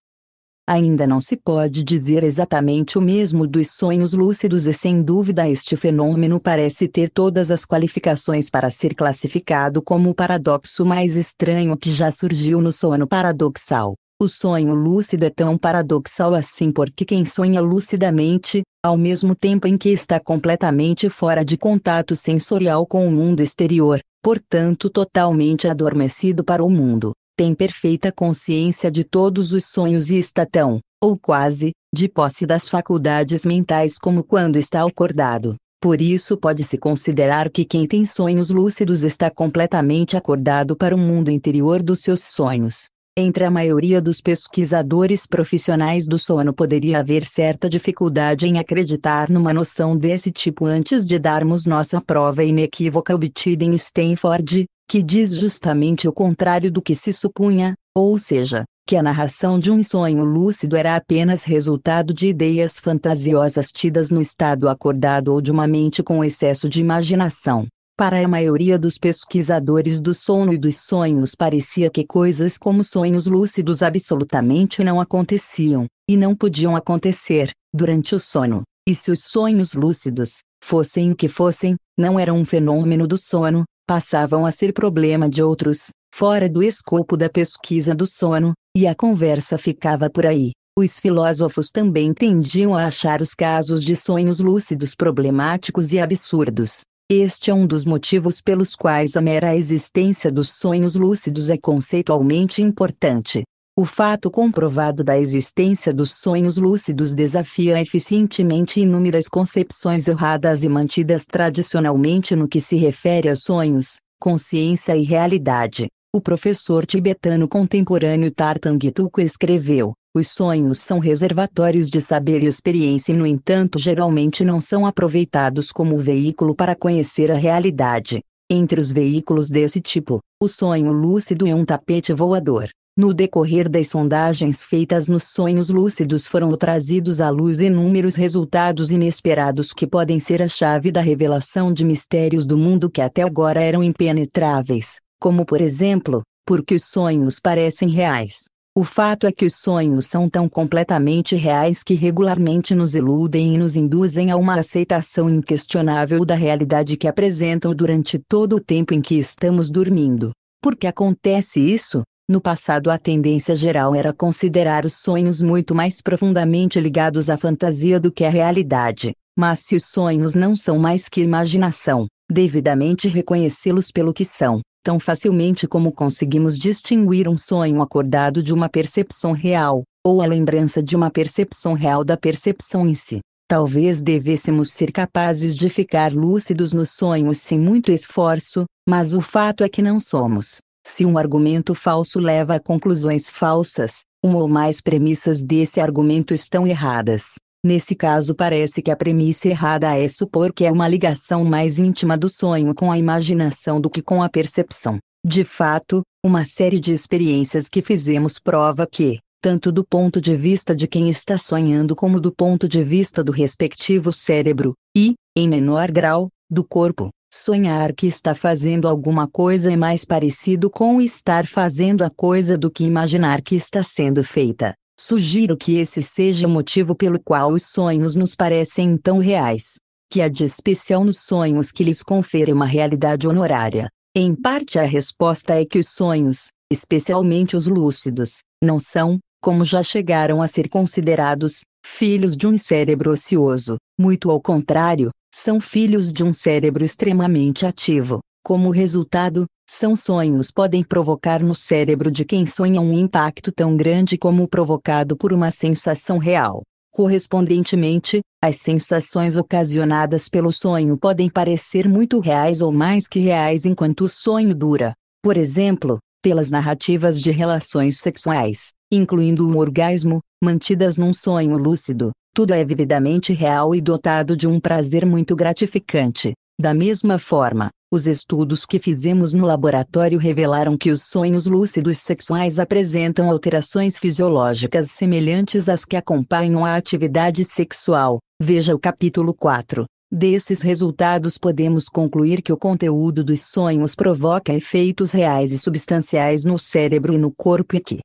Ainda não se pode dizer exatamente o mesmo dos sonhos lúcidos e sem dúvida este fenômeno parece ter todas as qualificações para ser classificado como o paradoxo mais estranho que já surgiu no sono paradoxal. O sonho lúcido é tão paradoxal assim porque quem sonha lucidamente, ao mesmo tempo em que está completamente fora de contato sensorial com o mundo exterior, portanto totalmente adormecido para o mundo, tem perfeita consciência de todos os sonhos e está tão, ou quase, de posse das faculdades mentais como quando está acordado. Por isso pode-se considerar que quem tem sonhos lúcidos está completamente acordado para o mundo interior dos seus sonhos. Entre a maioria dos pesquisadores profissionais do sono poderia haver certa dificuldade em acreditar numa noção desse tipo antes de darmos nossa prova inequívoca obtida em Stanford, que diz justamente o contrário do que se supunha, ou seja, que a narração de um sonho lúcido era apenas resultado de ideias fantasiosas tidas no estado acordado ou de uma mente com excesso de imaginação. Para a maioria dos pesquisadores do sono e dos sonhos parecia que coisas como sonhos lúcidos absolutamente não aconteciam, e não podiam acontecer, durante o sono. E se os sonhos lúcidos, fossem o que fossem, não eram um fenômeno do sono, passavam a ser problema de outros, fora do escopo da pesquisa do sono, e a conversa ficava por aí. Os filósofos também tendiam a achar os casos de sonhos lúcidos problemáticos e absurdos. Este é um dos motivos pelos quais a mera existência dos sonhos lúcidos é conceitualmente importante. O fato comprovado da existência dos sonhos lúcidos desafia eficientemente inúmeras concepções erradas e mantidas tradicionalmente no que se refere a sonhos, consciência e realidade. O professor tibetano contemporâneo Tartang Gituko escreveu: Os sonhos são reservatórios de saber e experiência e, no entanto, geralmente não são aproveitados como veículo para conhecer a realidade. Entre os veículos desse tipo, o sonho lúcido é um tapete voador no decorrer das sondagens feitas nos sonhos lúcidos foram trazidos à luz inúmeros resultados inesperados que podem ser a chave da revelação de mistérios do mundo que até agora eram impenetráveis, como por exemplo, porque os sonhos parecem reais. O fato é que os sonhos são tão completamente reais que regularmente nos iludem e nos induzem a uma aceitação inquestionável da realidade que apresentam durante todo o tempo em que estamos dormindo. Por que acontece isso? No passado, a tendência geral era considerar os sonhos muito mais profundamente ligados à fantasia do que à realidade, mas se os sonhos não são mais que imaginação, devidamente reconhecê-los pelo que são, tão facilmente como conseguimos distinguir um sonho acordado de uma percepção real, ou a lembrança de uma percepção real da percepção em si. Talvez devêssemos ser capazes de ficar lúcidos nos sonhos sem muito esforço, mas o fato é que não somos. Se um argumento falso leva a conclusões falsas, uma ou mais premissas desse argumento estão erradas. Nesse caso, parece que a premissa errada é supor que é uma ligação mais íntima do sonho com a imaginação do que com a percepção. De fato, uma série de experiências que fizemos prova que, tanto do ponto de vista de quem está sonhando como do ponto de vista do respectivo cérebro, e, em menor grau, do corpo, Sonhar que está fazendo alguma coisa é mais parecido com estar fazendo a coisa do que imaginar que está sendo feita. Sugiro que esse seja o motivo pelo qual os sonhos nos parecem tão reais. Que há de especial nos sonhos que lhes confere uma realidade honorária. Em parte, a resposta é que os sonhos, especialmente os lúcidos, não são, como já chegaram a ser considerados, filhos de um cérebro ocioso. Muito ao contrário, são filhos de um cérebro extremamente ativo. Como resultado, são sonhos podem provocar no cérebro de quem sonha um impacto tão grande como provocado por uma sensação real. Correspondentemente, as sensações ocasionadas pelo sonho podem parecer muito reais ou mais que reais enquanto o sonho dura. Por exemplo, pelas narrativas de relações sexuais, incluindo o orgasmo, mantidas num sonho lúcido, tudo é vividamente real e dotado de um prazer muito gratificante. Da mesma forma, os estudos que fizemos no laboratório revelaram que os sonhos lúcidos sexuais apresentam alterações fisiológicas semelhantes às que acompanham a atividade sexual. Veja o capítulo 4. Desses resultados podemos concluir que o conteúdo dos sonhos provoca efeitos reais e substanciais no cérebro e no corpo e que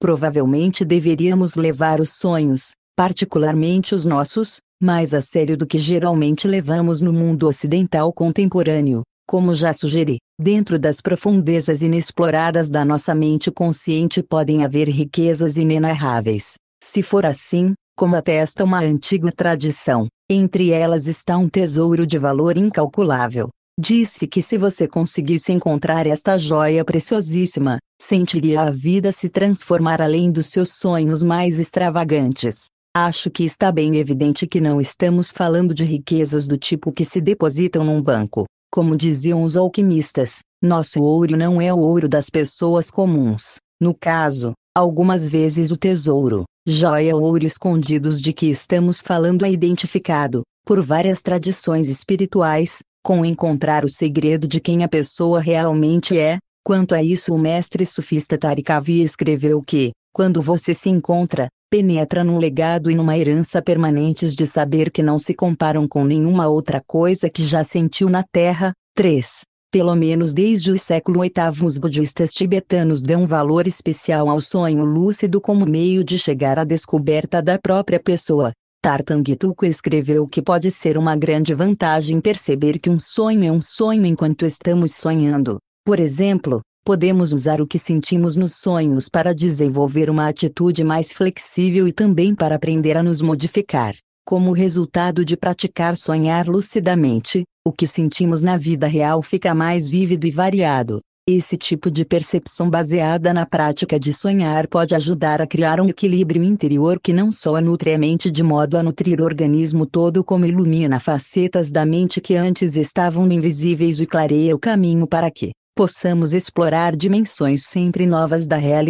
provavelmente deveríamos levar os sonhos, particularmente os nossos, mais a sério do que geralmente levamos no mundo ocidental contemporâneo, como já sugeri. Dentro das profundezas inexploradas da nossa mente consciente podem haver riquezas inenarráveis. Se for assim, como atesta uma antiga tradição, entre elas está um tesouro de valor incalculável. Disse que se você conseguisse encontrar esta joia preciosíssima, sentiria a vida se transformar além dos seus sonhos mais extravagantes. Acho que está bem evidente que não estamos falando de riquezas do tipo que se depositam num banco. Como diziam os alquimistas, nosso ouro não é o ouro das pessoas comuns. No caso, algumas vezes o tesouro, joia ou ouro escondidos de que estamos falando é identificado, por várias tradições espirituais, com encontrar o segredo de quem a pessoa realmente é. Quanto a isso, o mestre sufista Tarikavi escreveu que, quando você se encontra, penetra num legado e numa herança permanentes de saber que não se comparam com nenhuma outra coisa que já sentiu na Terra. 3. Pelo menos desde o século VIII os budistas tibetanos dão valor especial ao sonho lúcido como meio de chegar à descoberta da própria pessoa. Tartanguituco escreveu que pode ser uma grande vantagem perceber que um sonho é um sonho enquanto estamos sonhando. Por exemplo, podemos usar o que sentimos nos sonhos para desenvolver uma atitude mais flexível e também para aprender a nos modificar. Como resultado de praticar sonhar lucidamente, o que sentimos na vida real fica mais vívido e variado. Esse tipo de percepção baseada na prática de sonhar pode ajudar a criar um equilíbrio interior que não só nutre a mente de modo a nutrir o organismo todo, como ilumina facetas da mente que antes estavam invisíveis e clareia o caminho para que, possamos explorar dimensões sempre novas da realidade.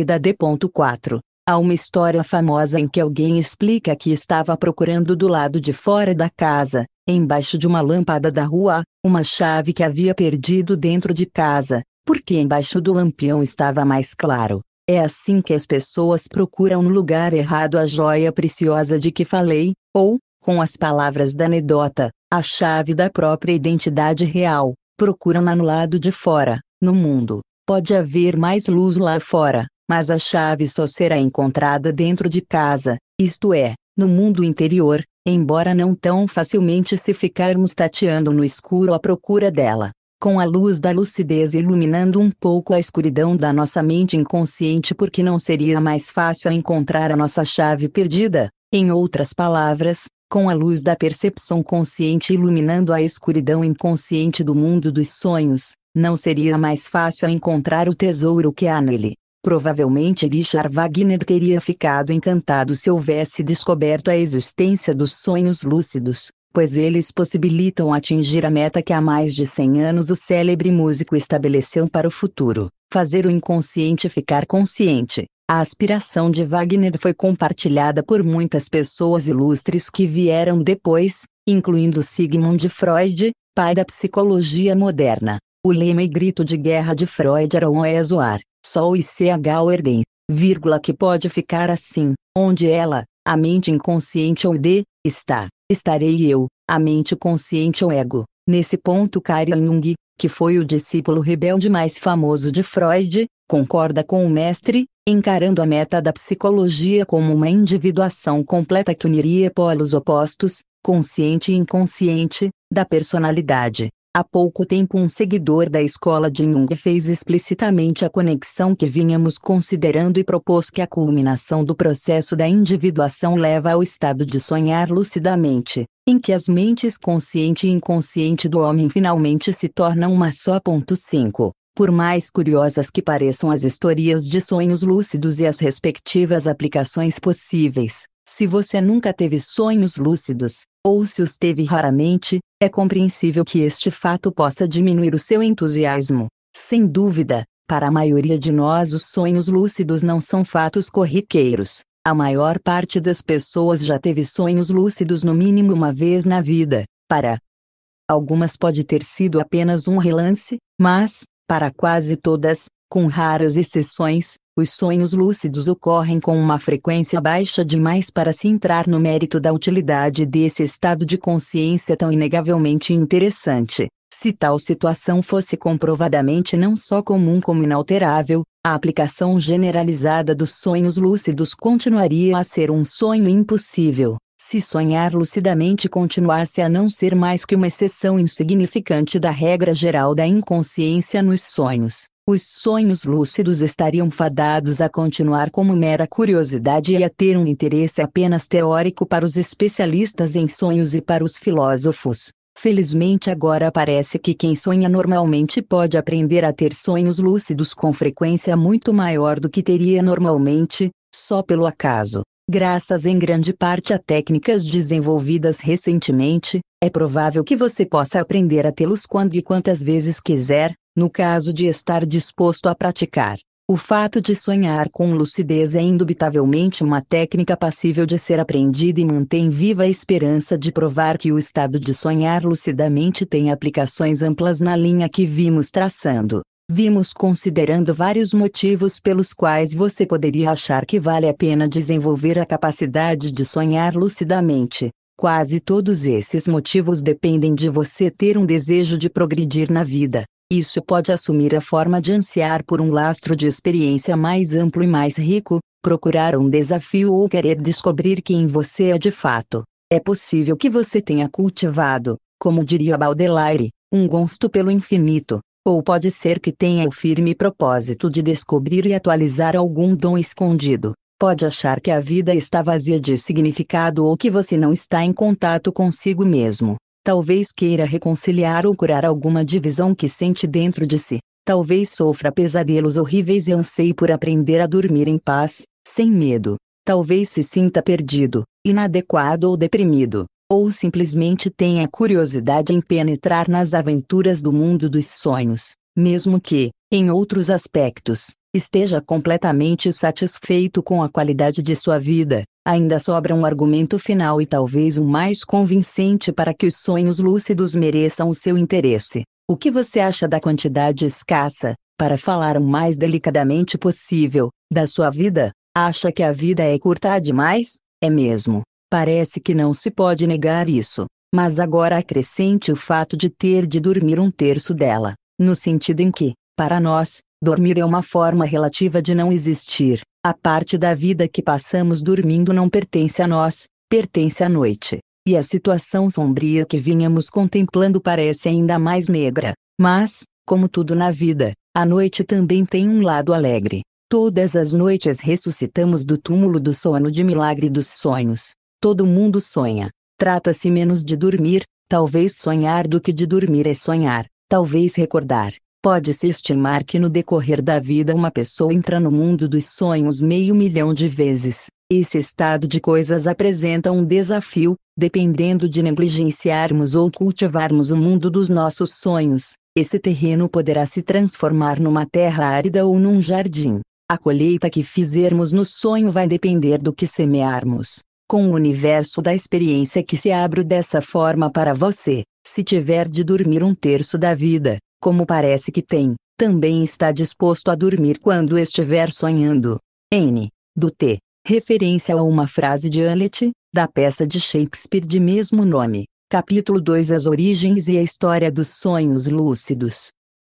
4. Há uma história famosa em que alguém explica que estava procurando do lado de fora da casa, embaixo de uma lâmpada da rua, uma chave que havia perdido dentro de casa, porque embaixo do lampião estava mais claro. É assim que as pessoas procuram no lugar errado a joia preciosa de que falei, ou, com as palavras da anedota, a chave da própria identidade real, procuram-na no lado de fora, no mundo, pode haver mais luz lá fora, mas a chave só será encontrada dentro de casa, isto é, no mundo interior, embora não tão facilmente se ficarmos tateando no escuro à procura dela. Com a luz da lucidez iluminando um pouco a escuridão da nossa mente inconsciente, porque não seria mais fácil encontrar a nossa chave perdida? Em outras palavras, com a luz da percepção consciente iluminando a escuridão inconsciente do mundo dos sonhos, não seria mais fácil encontrar o tesouro que há nele. Provavelmente Richard Wagner teria ficado encantado se houvesse descoberto a existência dos sonhos lúcidos, pois eles possibilitam atingir a meta que há mais de 100 anos o célebre músico estabeleceu para o futuro: fazer o inconsciente ficar consciente. A aspiração de Wagner foi compartilhada por muitas pessoas ilustres que vieram depois, incluindo Sigmund Freud, pai da psicologia moderna. O lema e grito de guerra de Freud era um é zoar, sol e CH erguem, vírgula que pode ficar assim, onde ela, a mente inconsciente ou de, está, estarei eu, a mente consciente ou ego. Nesse ponto Karen Jung, que foi o discípulo rebelde mais famoso de Freud, concorda com o mestre, encarando a meta da psicologia como uma individuação completa que uniria polos opostos, consciente e inconsciente, da personalidade, Há pouco tempo um seguidor da escola de Jung fez explicitamente a conexão que vínhamos considerando e propôs que a culminação do processo da individuação leva ao estado de sonhar lucidamente, em que as mentes consciente e inconsciente do homem finalmente se tornam uma só. 5. Por mais curiosas que pareçam as historias de sonhos lúcidos e as respectivas aplicações possíveis, se você nunca teve sonhos lúcidos, ou se os teve raramente, é compreensível que este fato possa diminuir o seu entusiasmo. Sem dúvida, para a maioria de nós os sonhos lúcidos não são fatos corriqueiros. A maior parte das pessoas já teve sonhos lúcidos no mínimo uma vez na vida. Para algumas pode ter sido apenas um relance, mas, para quase todas, com raras exceções, os sonhos lúcidos ocorrem com uma frequência baixa demais para se entrar no mérito da utilidade desse estado de consciência tão inegavelmente interessante. Se tal situação fosse comprovadamente não só comum como inalterável, a aplicação generalizada dos sonhos lúcidos continuaria a ser um sonho impossível. Se sonhar lucidamente continuasse a não ser mais que uma exceção insignificante da regra geral da inconsciência nos sonhos, os sonhos lúcidos estariam fadados a continuar como mera curiosidade e a ter um interesse apenas teórico para os especialistas em sonhos e para os filósofos. Felizmente agora parece que quem sonha normalmente pode aprender a ter sonhos lúcidos com frequência muito maior do que teria normalmente, só pelo acaso. Graças em grande parte a técnicas desenvolvidas recentemente, é provável que você possa aprender a tê-los quando e quantas vezes quiser, no caso de estar disposto a praticar, o fato de sonhar com lucidez é indubitavelmente uma técnica passível de ser aprendida e mantém viva a esperança de provar que o estado de sonhar lucidamente tem aplicações amplas na linha que vimos traçando. Vimos considerando vários motivos pelos quais você poderia achar que vale a pena desenvolver a capacidade de sonhar lucidamente. Quase todos esses motivos dependem de você ter um desejo de progredir na vida isso pode assumir a forma de ansiar por um lastro de experiência mais amplo e mais rico, procurar um desafio ou querer descobrir quem você é de fato. É possível que você tenha cultivado, como diria Baudelaire, um gosto pelo infinito, ou pode ser que tenha o firme propósito de descobrir e atualizar algum dom escondido. Pode achar que a vida está vazia de significado ou que você não está em contato consigo mesmo. Talvez queira reconciliar ou curar alguma divisão que sente dentro de si. Talvez sofra pesadelos horríveis e anseie por aprender a dormir em paz, sem medo. Talvez se sinta perdido, inadequado ou deprimido, ou simplesmente tenha curiosidade em penetrar nas aventuras do mundo dos sonhos, mesmo que, em outros aspectos, esteja completamente satisfeito com a qualidade de sua vida, ainda sobra um argumento final e talvez o mais convincente para que os sonhos lúcidos mereçam o seu interesse. O que você acha da quantidade escassa, para falar o mais delicadamente possível, da sua vida? Acha que a vida é curta demais? É mesmo. Parece que não se pode negar isso. Mas agora acrescente o fato de ter de dormir um terço dela, no sentido em que, para nós, dormir é uma forma relativa de não existir. A parte da vida que passamos dormindo não pertence a nós, pertence à noite. E a situação sombria que vínhamos contemplando parece ainda mais negra. Mas, como tudo na vida, a noite também tem um lado alegre. Todas as noites ressuscitamos do túmulo do sono de milagre dos sonhos. Todo mundo sonha. Trata-se menos de dormir, talvez sonhar do que de dormir é sonhar, talvez recordar. Pode-se estimar que no decorrer da vida uma pessoa entra no mundo dos sonhos meio milhão de vezes. Esse estado de coisas apresenta um desafio, dependendo de negligenciarmos ou cultivarmos o mundo dos nossos sonhos. Esse terreno poderá se transformar numa terra árida ou num jardim. A colheita que fizermos no sonho vai depender do que semearmos. Com o universo da experiência que se abre dessa forma para você, se tiver de dormir um terço da vida, como parece que tem, também está disposto a dormir quando estiver sonhando. N. do T. Referência a uma frase de Hamlet, da peça de Shakespeare de mesmo nome. Capítulo 2 As origens e a história dos sonhos lúcidos.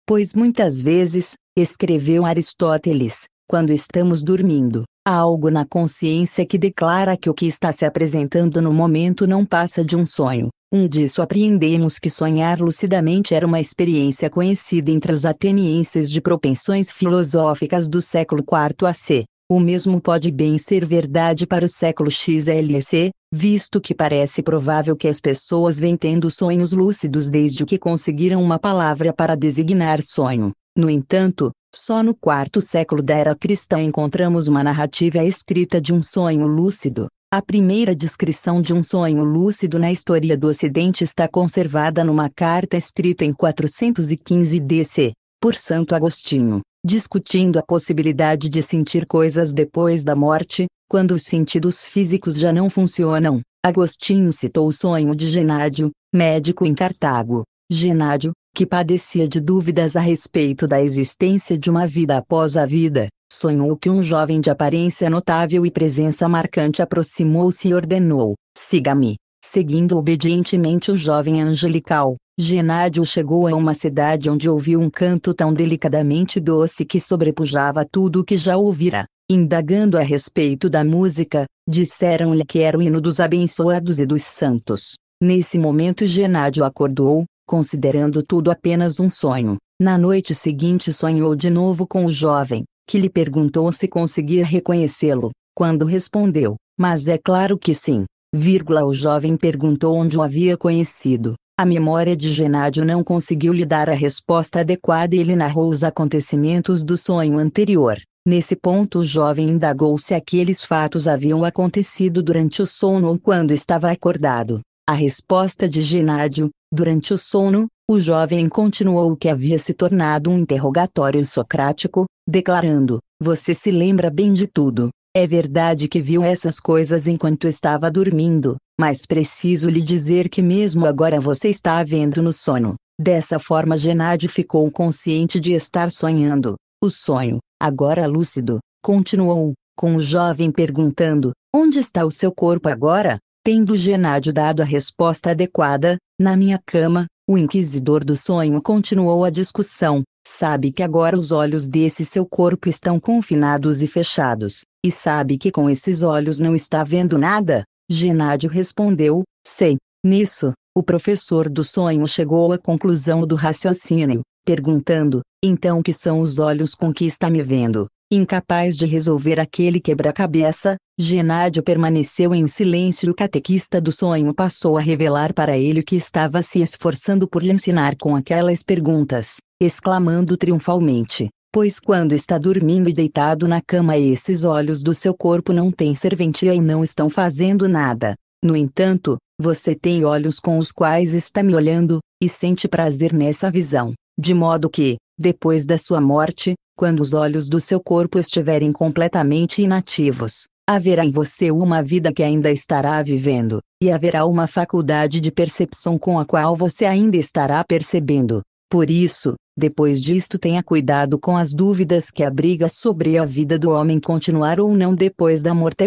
Pois muitas vezes, escreveu Aristóteles, quando estamos dormindo, Há algo na consciência que declara que o que está se apresentando no momento não passa de um sonho. Um disso apreendemos que sonhar lucidamente era uma experiência conhecida entre os atenienses de propensões filosóficas do século IV AC. O mesmo pode bem ser verdade para o século XLC, visto que parece provável que as pessoas vêm tendo sonhos lúcidos desde que conseguiram uma palavra para designar sonho. No entanto, só no quarto século da era cristã encontramos uma narrativa escrita de um sonho lúcido. A primeira descrição de um sonho lúcido na história do Ocidente está conservada numa carta escrita em 415 DC, por Santo Agostinho, discutindo a possibilidade de sentir coisas depois da morte, quando os sentidos físicos já não funcionam. Agostinho citou o sonho de Genádio, médico em Cartago. Genádio, que padecia de dúvidas a respeito da existência de uma vida após a vida, sonhou que um jovem de aparência notável e presença marcante aproximou-se e ordenou: siga-me. Seguindo obedientemente o jovem angelical, Genádio chegou a uma cidade onde ouviu um canto tão delicadamente doce que sobrepujava tudo o que já ouvira. Indagando a respeito da música, disseram-lhe que era o hino dos abençoados e dos santos. Nesse momento Genádio acordou, considerando tudo apenas um sonho. Na noite seguinte sonhou de novo com o jovem, que lhe perguntou se conseguia reconhecê-lo, quando respondeu, mas é claro que sim. Vírgula, o jovem perguntou onde o havia conhecido. A memória de Genádio não conseguiu lhe dar a resposta adequada e ele narrou os acontecimentos do sonho anterior. Nesse ponto o jovem indagou se aqueles fatos haviam acontecido durante o sono ou quando estava acordado. A resposta de Genádio, Durante o sono, o jovem continuou o que havia se tornado um interrogatório socrático, declarando: Você se lembra bem de tudo. É verdade que viu essas coisas enquanto estava dormindo, mas preciso lhe dizer que mesmo agora você está vendo no sono. Dessa forma, Genade ficou consciente de estar sonhando. O sonho, agora lúcido, continuou, com o jovem perguntando: Onde está o seu corpo agora? Tendo Genádio dado a resposta adequada, na minha cama, o inquisidor do sonho continuou a discussão. Sabe que agora os olhos desse seu corpo estão confinados e fechados, e sabe que com esses olhos não está vendo nada? Genádio respondeu: Sei. Nisso, o professor do sonho chegou à conclusão do raciocínio, perguntando: Então que são os olhos com que está me vendo? Incapaz de resolver aquele quebra-cabeça, Genádio permaneceu em silêncio e o catequista do sonho passou a revelar para ele que estava se esforçando por lhe ensinar com aquelas perguntas, exclamando triunfalmente: Pois quando está dormindo e deitado na cama, esses olhos do seu corpo não têm serventia e não estão fazendo nada. No entanto, você tem olhos com os quais está me olhando, e sente prazer nessa visão, de modo que, depois da sua morte, quando os olhos do seu corpo estiverem completamente inativos, haverá em você uma vida que ainda estará vivendo, e haverá uma faculdade de percepção com a qual você ainda estará percebendo. Por isso, depois disto tenha cuidado com as dúvidas que abriga sobre a vida do homem continuar ou não depois da morte.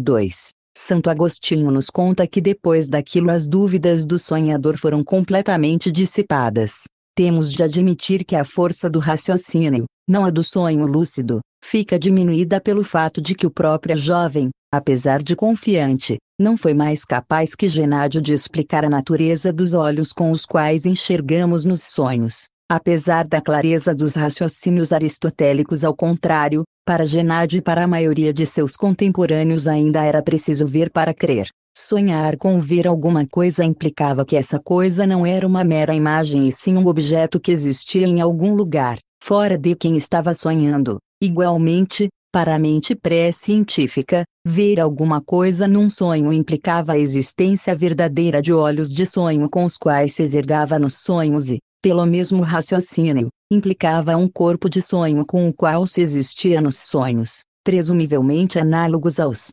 2. Santo Agostinho nos conta que depois daquilo as dúvidas do sonhador foram completamente dissipadas. Temos de admitir que a força do raciocínio, não a do sonho lúcido, fica diminuída pelo fato de que o próprio jovem, apesar de confiante, não foi mais capaz que Genádio de explicar a natureza dos olhos com os quais enxergamos nos sonhos. Apesar da clareza dos raciocínios aristotélicos, ao contrário, para Genádio e para a maioria de seus contemporâneos ainda era preciso ver para crer. Sonhar com ver alguma coisa implicava que essa coisa não era uma mera imagem e sim um objeto que existia em algum lugar, fora de quem estava sonhando. Igualmente, para a mente pré-científica, ver alguma coisa num sonho implicava a existência verdadeira de olhos de sonho com os quais se exergava nos sonhos e, pelo mesmo raciocínio, implicava um corpo de sonho com o qual se existia nos sonhos, presumivelmente análogos aos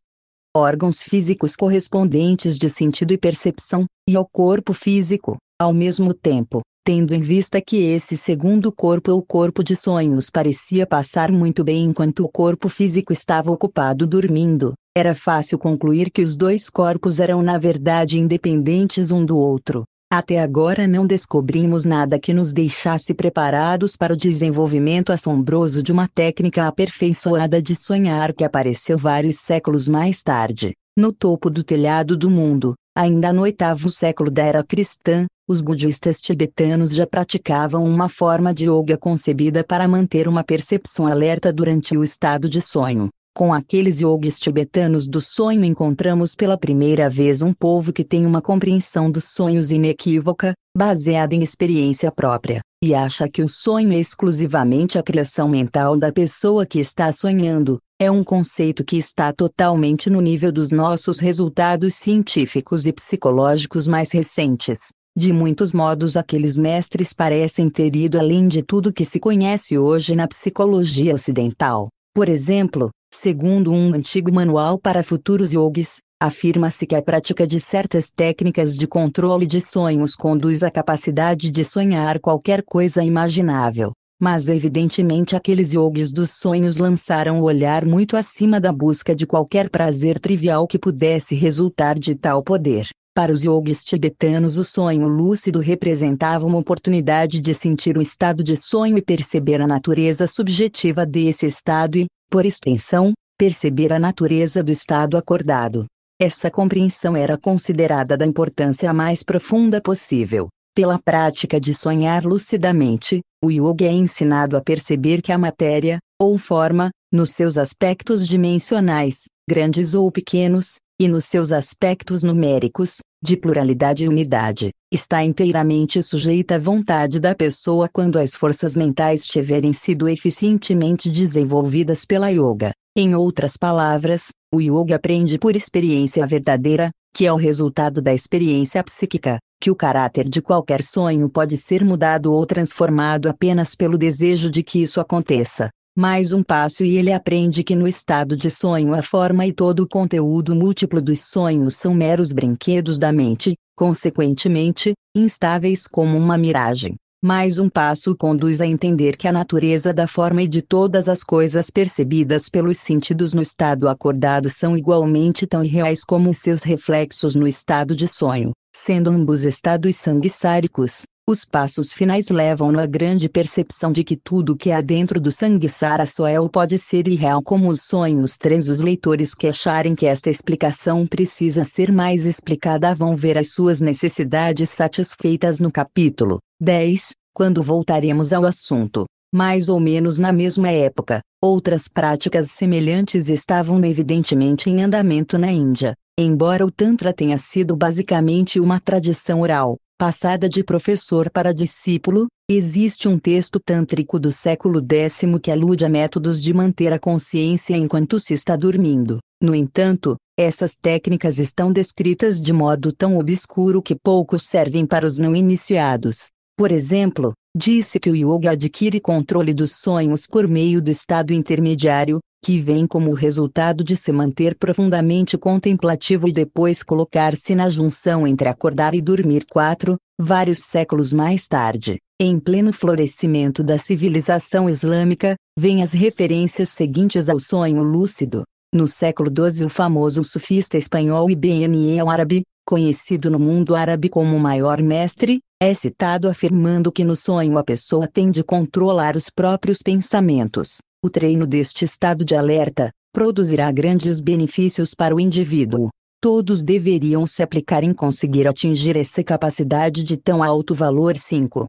órgãos físicos correspondentes de sentido e percepção, e ao corpo físico, ao mesmo tempo, tendo em vista que esse segundo corpo, é o corpo de sonhos, parecia passar muito bem enquanto o corpo físico estava ocupado dormindo, era fácil concluir que os dois corpos eram na verdade independentes um do outro. Até agora não descobrimos nada que nos deixasse preparados para o desenvolvimento assombroso de uma técnica aperfeiçoada de sonhar que apareceu vários séculos mais tarde, no topo do telhado do mundo, ainda no oitavo século da era cristã, os budistas tibetanos já praticavam uma forma de yoga concebida para manter uma percepção alerta durante o estado de sonho. Com aqueles yogis tibetanos do sonho encontramos pela primeira vez um povo que tem uma compreensão dos sonhos inequívoca, baseada em experiência própria, e acha que o sonho é exclusivamente a criação mental da pessoa que está sonhando, é um conceito que está totalmente no nível dos nossos resultados científicos e psicológicos mais recentes. De muitos modos aqueles mestres parecem ter ido além de tudo que se conhece hoje na psicologia ocidental. Por exemplo, segundo um antigo manual para futuros yogis, afirma-se que a prática de certas técnicas de controle de sonhos conduz à capacidade de sonhar qualquer coisa imaginável. Mas evidentemente aqueles yogis dos sonhos lançaram o olhar muito acima da busca de qualquer prazer trivial que pudesse resultar de tal poder. Para os yogis tibetanos, o sonho lúcido representava uma oportunidade de sentir o estado de sonho e perceber a natureza subjetiva desse estado e, por extensão, perceber a natureza do estado acordado. Essa compreensão era considerada da importância mais profunda possível. Pela prática de sonhar lucidamente, o yoga é ensinado a perceber que a matéria, ou forma, nos seus aspectos dimensionais, grandes ou pequenos, e nos seus aspectos numéricos, de pluralidade e unidade, está inteiramente sujeita à vontade da pessoa quando as forças mentais tiverem sido eficientemente desenvolvidas pela yoga. Em outras palavras, o yoga aprende por experiência verdadeira, que é o resultado da experiência psíquica, que o caráter de qualquer sonho pode ser mudado ou transformado apenas pelo desejo de que isso aconteça. Mais um passo e ele aprende que no estado de sonho a forma e todo o conteúdo múltiplo dos sonhos são meros brinquedos da mente, consequentemente, instáveis como uma miragem. Mais um passo conduz a entender que a natureza da forma e de todas as coisas percebidas pelos sentidos no estado acordado são igualmente tão irreais como seus reflexos no estado de sonho, sendo ambos estados sanguissáricos, os passos finais levam-no à grande percepção de que tudo que há dentro do Sara só é ou pode ser irreal como os sonhos trens os leitores que acharem que esta explicação precisa ser mais explicada vão ver as suas necessidades satisfeitas no capítulo 10, quando voltaremos ao assunto. Mais ou menos na mesma época, outras práticas semelhantes estavam evidentemente em andamento na Índia, embora o Tantra tenha sido basicamente uma tradição oral passada de professor para discípulo, existe um texto tântrico do século X que alude a métodos de manter a consciência enquanto se está dormindo. No entanto, essas técnicas estão descritas de modo tão obscuro que poucos servem para os não iniciados. Por exemplo, disse que o yoga adquire controle dos sonhos por meio do estado intermediário, que vem como resultado de se manter profundamente contemplativo e depois colocar-se na junção entre acordar e dormir quatro, vários séculos mais tarde, em pleno florescimento da civilização islâmica, vêm as referências seguintes ao sonho lúcido. No século XII o famoso sufista espanhol Ibn al-Árabe, conhecido no mundo árabe como o maior mestre, é citado afirmando que no sonho a pessoa tem de controlar os próprios pensamentos, o treino deste estado de alerta produzirá grandes benefícios para o indivíduo. Todos deveriam se aplicar em conseguir atingir essa capacidade de tão alto valor. 5.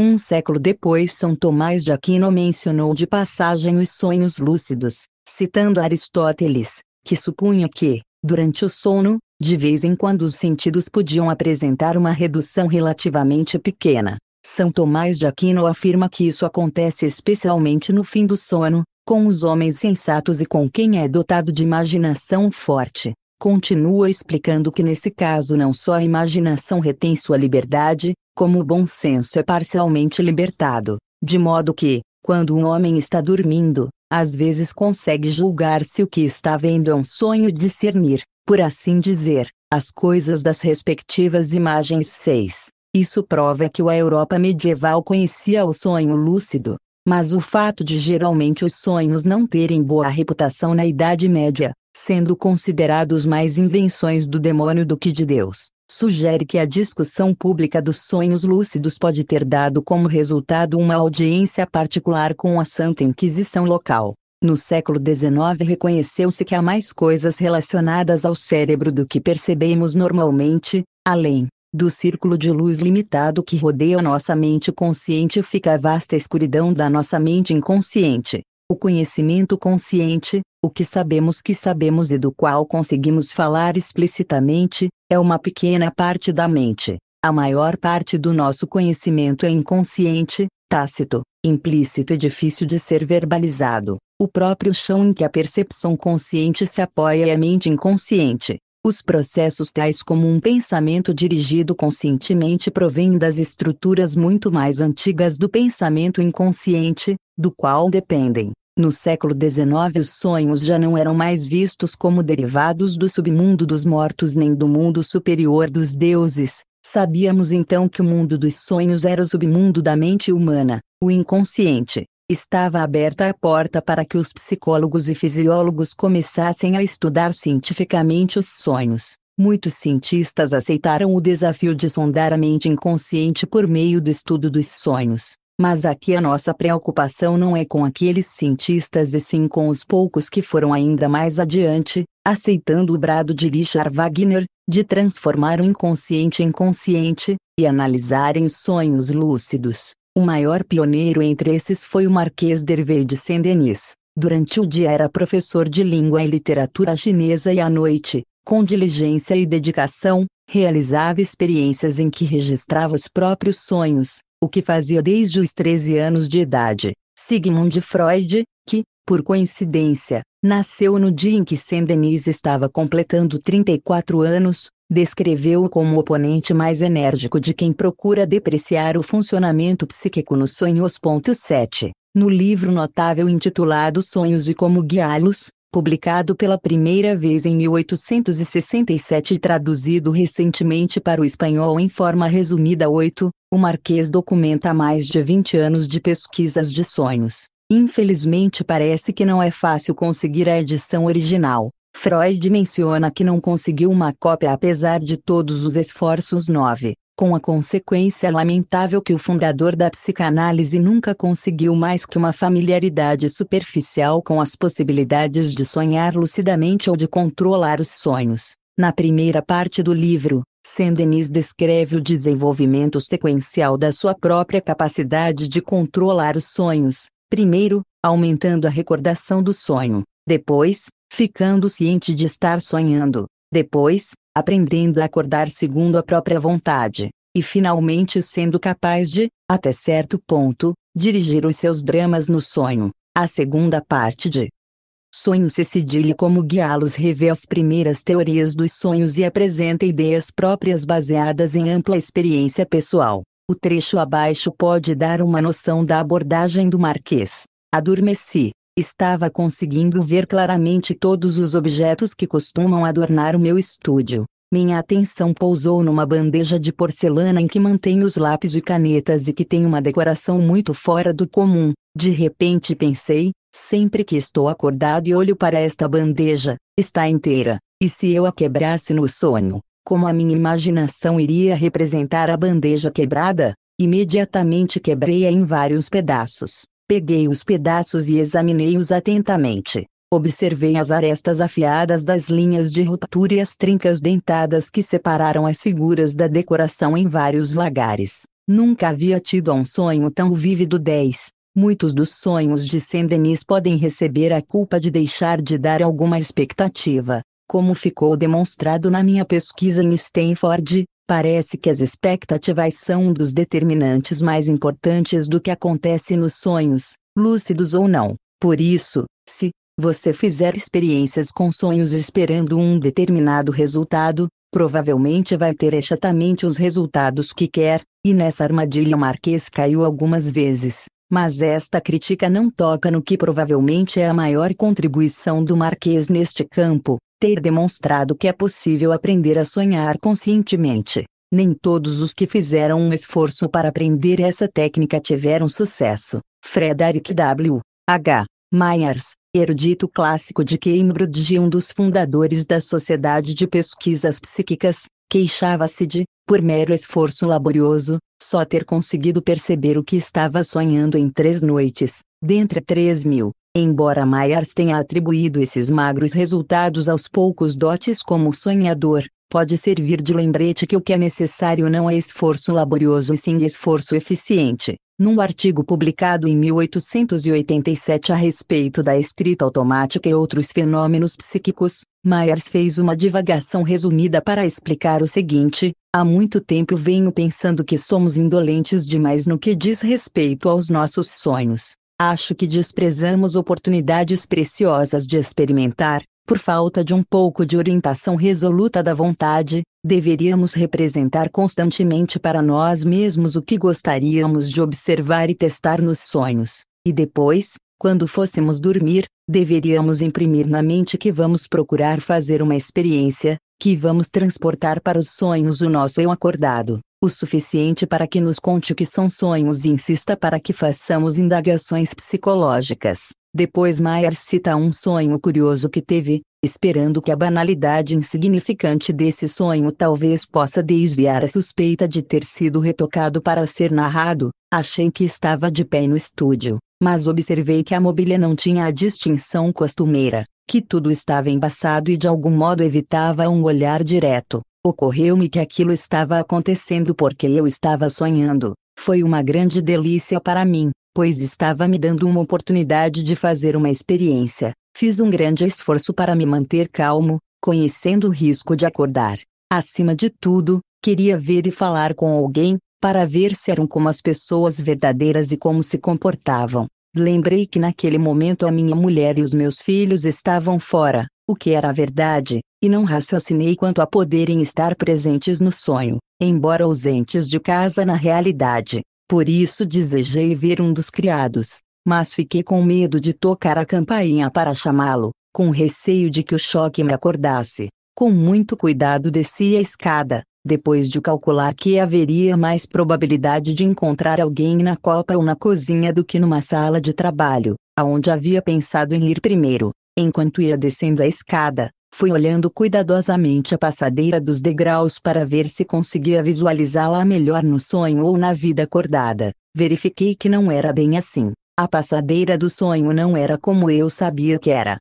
Um século depois, São Tomás de Aquino mencionou de passagem os sonhos lúcidos, citando Aristóteles, que supunha que, durante o sono, de vez em quando os sentidos podiam apresentar uma redução relativamente pequena, são Tomás de Aquino afirma que isso acontece especialmente no fim do sono, com os homens sensatos e com quem é dotado de imaginação forte. Continua explicando que nesse caso não só a imaginação retém sua liberdade, como o bom senso é parcialmente libertado, de modo que, quando um homem está dormindo, às vezes consegue julgar se o que está vendo é um sonho discernir, por assim dizer, as coisas das respectivas imagens. 6. Isso prova que a Europa medieval conhecia o sonho lúcido, mas o fato de geralmente os sonhos não terem boa reputação na Idade Média, sendo considerados mais invenções do demônio do que de Deus, sugere que a discussão pública dos sonhos lúcidos pode ter dado como resultado uma audiência particular com a Santa Inquisição local. No século XIX reconheceu-se que há mais coisas relacionadas ao cérebro do que percebemos normalmente, além, do círculo de luz limitado que rodeia nossa mente consciente fica a vasta escuridão da nossa mente inconsciente. O conhecimento consciente, o que sabemos que sabemos e do qual conseguimos falar explicitamente, é uma pequena parte da mente. A maior parte do nosso conhecimento é inconsciente, tácito, implícito e difícil de ser verbalizado. O próprio chão em que a percepção consciente se apoia é a mente inconsciente. Os processos tais como um pensamento dirigido conscientemente provêm das estruturas muito mais antigas do pensamento inconsciente, do qual dependem. No século XIX os sonhos já não eram mais vistos como derivados do submundo dos mortos nem do mundo superior dos deuses. Sabíamos então que o mundo dos sonhos era o submundo da mente humana, o inconsciente estava aberta a porta para que os psicólogos e fisiólogos começassem a estudar cientificamente os sonhos. Muitos cientistas aceitaram o desafio de sondar a mente inconsciente por meio do estudo dos sonhos. Mas aqui a nossa preocupação não é com aqueles cientistas e sim com os poucos que foram ainda mais adiante, aceitando o brado de Richard Wagner, de transformar o inconsciente em consciente, e analisarem os sonhos lúcidos. O maior pioneiro entre esses foi o Marquês d'Hervé de Saint-Denis. Durante o dia era professor de língua e literatura chinesa e à noite, com diligência e dedicação, realizava experiências em que registrava os próprios sonhos, o que fazia desde os 13 anos de idade. Sigmund Freud, que, por coincidência, nasceu no dia em que Saint-Denis estava completando 34 anos, descreveu-o como o oponente mais enérgico de quem procura depreciar o funcionamento psíquico nos sonhos. 7. No livro notável intitulado Sonhos e Como Guiá-los, publicado pela primeira vez em 1867 e traduzido recentemente para o espanhol em forma resumida 8, o Marquês documenta mais de 20 anos de pesquisas de sonhos. Infelizmente parece que não é fácil conseguir a edição original, Freud menciona que não conseguiu uma cópia apesar de todos os esforços 9, com a consequência lamentável que o fundador da psicanálise nunca conseguiu mais que uma familiaridade superficial com as possibilidades de sonhar lucidamente ou de controlar os sonhos. Na primeira parte do livro, Sendenis descreve o desenvolvimento sequencial da sua própria capacidade de controlar os sonhos, primeiro, aumentando a recordação do sonho, depois, ficando ciente de estar sonhando, depois, aprendendo a acordar segundo a própria vontade, e finalmente sendo capaz de, até certo ponto, dirigir os seus dramas no sonho. A segunda parte de Sonho se como guiá-los revê as primeiras teorias dos sonhos e apresenta ideias próprias baseadas em ampla experiência pessoal. O trecho abaixo pode dar uma noção da abordagem do Marquês. Adormeci, Estava conseguindo ver claramente todos os objetos que costumam adornar o meu estúdio. Minha atenção pousou numa bandeja de porcelana em que mantém os lápis e canetas e que tem uma decoração muito fora do comum. De repente pensei, sempre que estou acordado e olho para esta bandeja, está inteira. E se eu a quebrasse no sonho, como a minha imaginação iria representar a bandeja quebrada? Imediatamente quebrei-a em vários pedaços. Peguei os pedaços e examinei-os atentamente. Observei as arestas afiadas das linhas de ruptura e as trincas dentadas que separaram as figuras da decoração em vários lagares. Nunca havia tido um sonho tão vívido 10. Muitos dos sonhos de Saint-Denis podem receber a culpa de deixar de dar alguma expectativa, como ficou demonstrado na minha pesquisa em Stanford, Parece que as expectativas são um dos determinantes mais importantes do que acontece nos sonhos, lúcidos ou não. Por isso, se você fizer experiências com sonhos esperando um determinado resultado, provavelmente vai ter exatamente os resultados que quer, e nessa armadilha o Marquês caiu algumas vezes. Mas esta crítica não toca no que provavelmente é a maior contribuição do Marquês neste campo, ter demonstrado que é possível aprender a sonhar conscientemente. Nem todos os que fizeram um esforço para aprender essa técnica tiveram sucesso. Frederick W. H. Myers, erudito clássico de Cambridge e um dos fundadores da Sociedade de Pesquisas Psíquicas, queixava-se de, por mero esforço laborioso, só ter conseguido perceber o que estava sonhando em três noites, dentre três mil. Embora Myers tenha atribuído esses magros resultados aos poucos dotes como sonhador, pode servir de lembrete que o que é necessário não é esforço laborioso e sim esforço eficiente. Num artigo publicado em 1887 a respeito da escrita automática e outros fenômenos psíquicos, Myers fez uma divagação resumida para explicar o seguinte: Há muito tempo venho pensando que somos indolentes demais no que diz respeito aos nossos sonhos. Acho que desprezamos oportunidades preciosas de experimentar, por falta de um pouco de orientação resoluta da vontade, deveríamos representar constantemente para nós mesmos o que gostaríamos de observar e testar nos sonhos, e depois, quando fôssemos dormir, deveríamos imprimir na mente que vamos procurar fazer uma experiência, que vamos transportar para os sonhos o nosso eu acordado o suficiente para que nos conte o que são sonhos e insista para que façamos indagações psicológicas. Depois Myers cita um sonho curioso que teve, esperando que a banalidade insignificante desse sonho talvez possa desviar a suspeita de ter sido retocado para ser narrado. Achei que estava de pé no estúdio, mas observei que a mobília não tinha a distinção costumeira, que tudo estava embaçado e de algum modo evitava um olhar direto. Ocorreu-me que aquilo estava acontecendo porque eu estava sonhando. Foi uma grande delícia para mim, pois estava me dando uma oportunidade de fazer uma experiência. Fiz um grande esforço para me manter calmo, conhecendo o risco de acordar. Acima de tudo, queria ver e falar com alguém, para ver se eram como as pessoas verdadeiras e como se comportavam. Lembrei que naquele momento a minha mulher e os meus filhos estavam fora, o que era verdade, e não raciocinei quanto a poderem estar presentes no sonho, embora ausentes de casa na realidade. Por isso desejei ver um dos criados, mas fiquei com medo de tocar a campainha para chamá-lo, com receio de que o choque me acordasse. Com muito cuidado desci a escada, depois de calcular que haveria mais probabilidade de encontrar alguém na copa ou na cozinha do que numa sala de trabalho, aonde havia pensado em ir primeiro. Enquanto ia descendo a escada, fui olhando cuidadosamente a passadeira dos degraus para ver se conseguia visualizá-la melhor no sonho ou na vida acordada. Verifiquei que não era bem assim. A passadeira do sonho não era como eu sabia que era.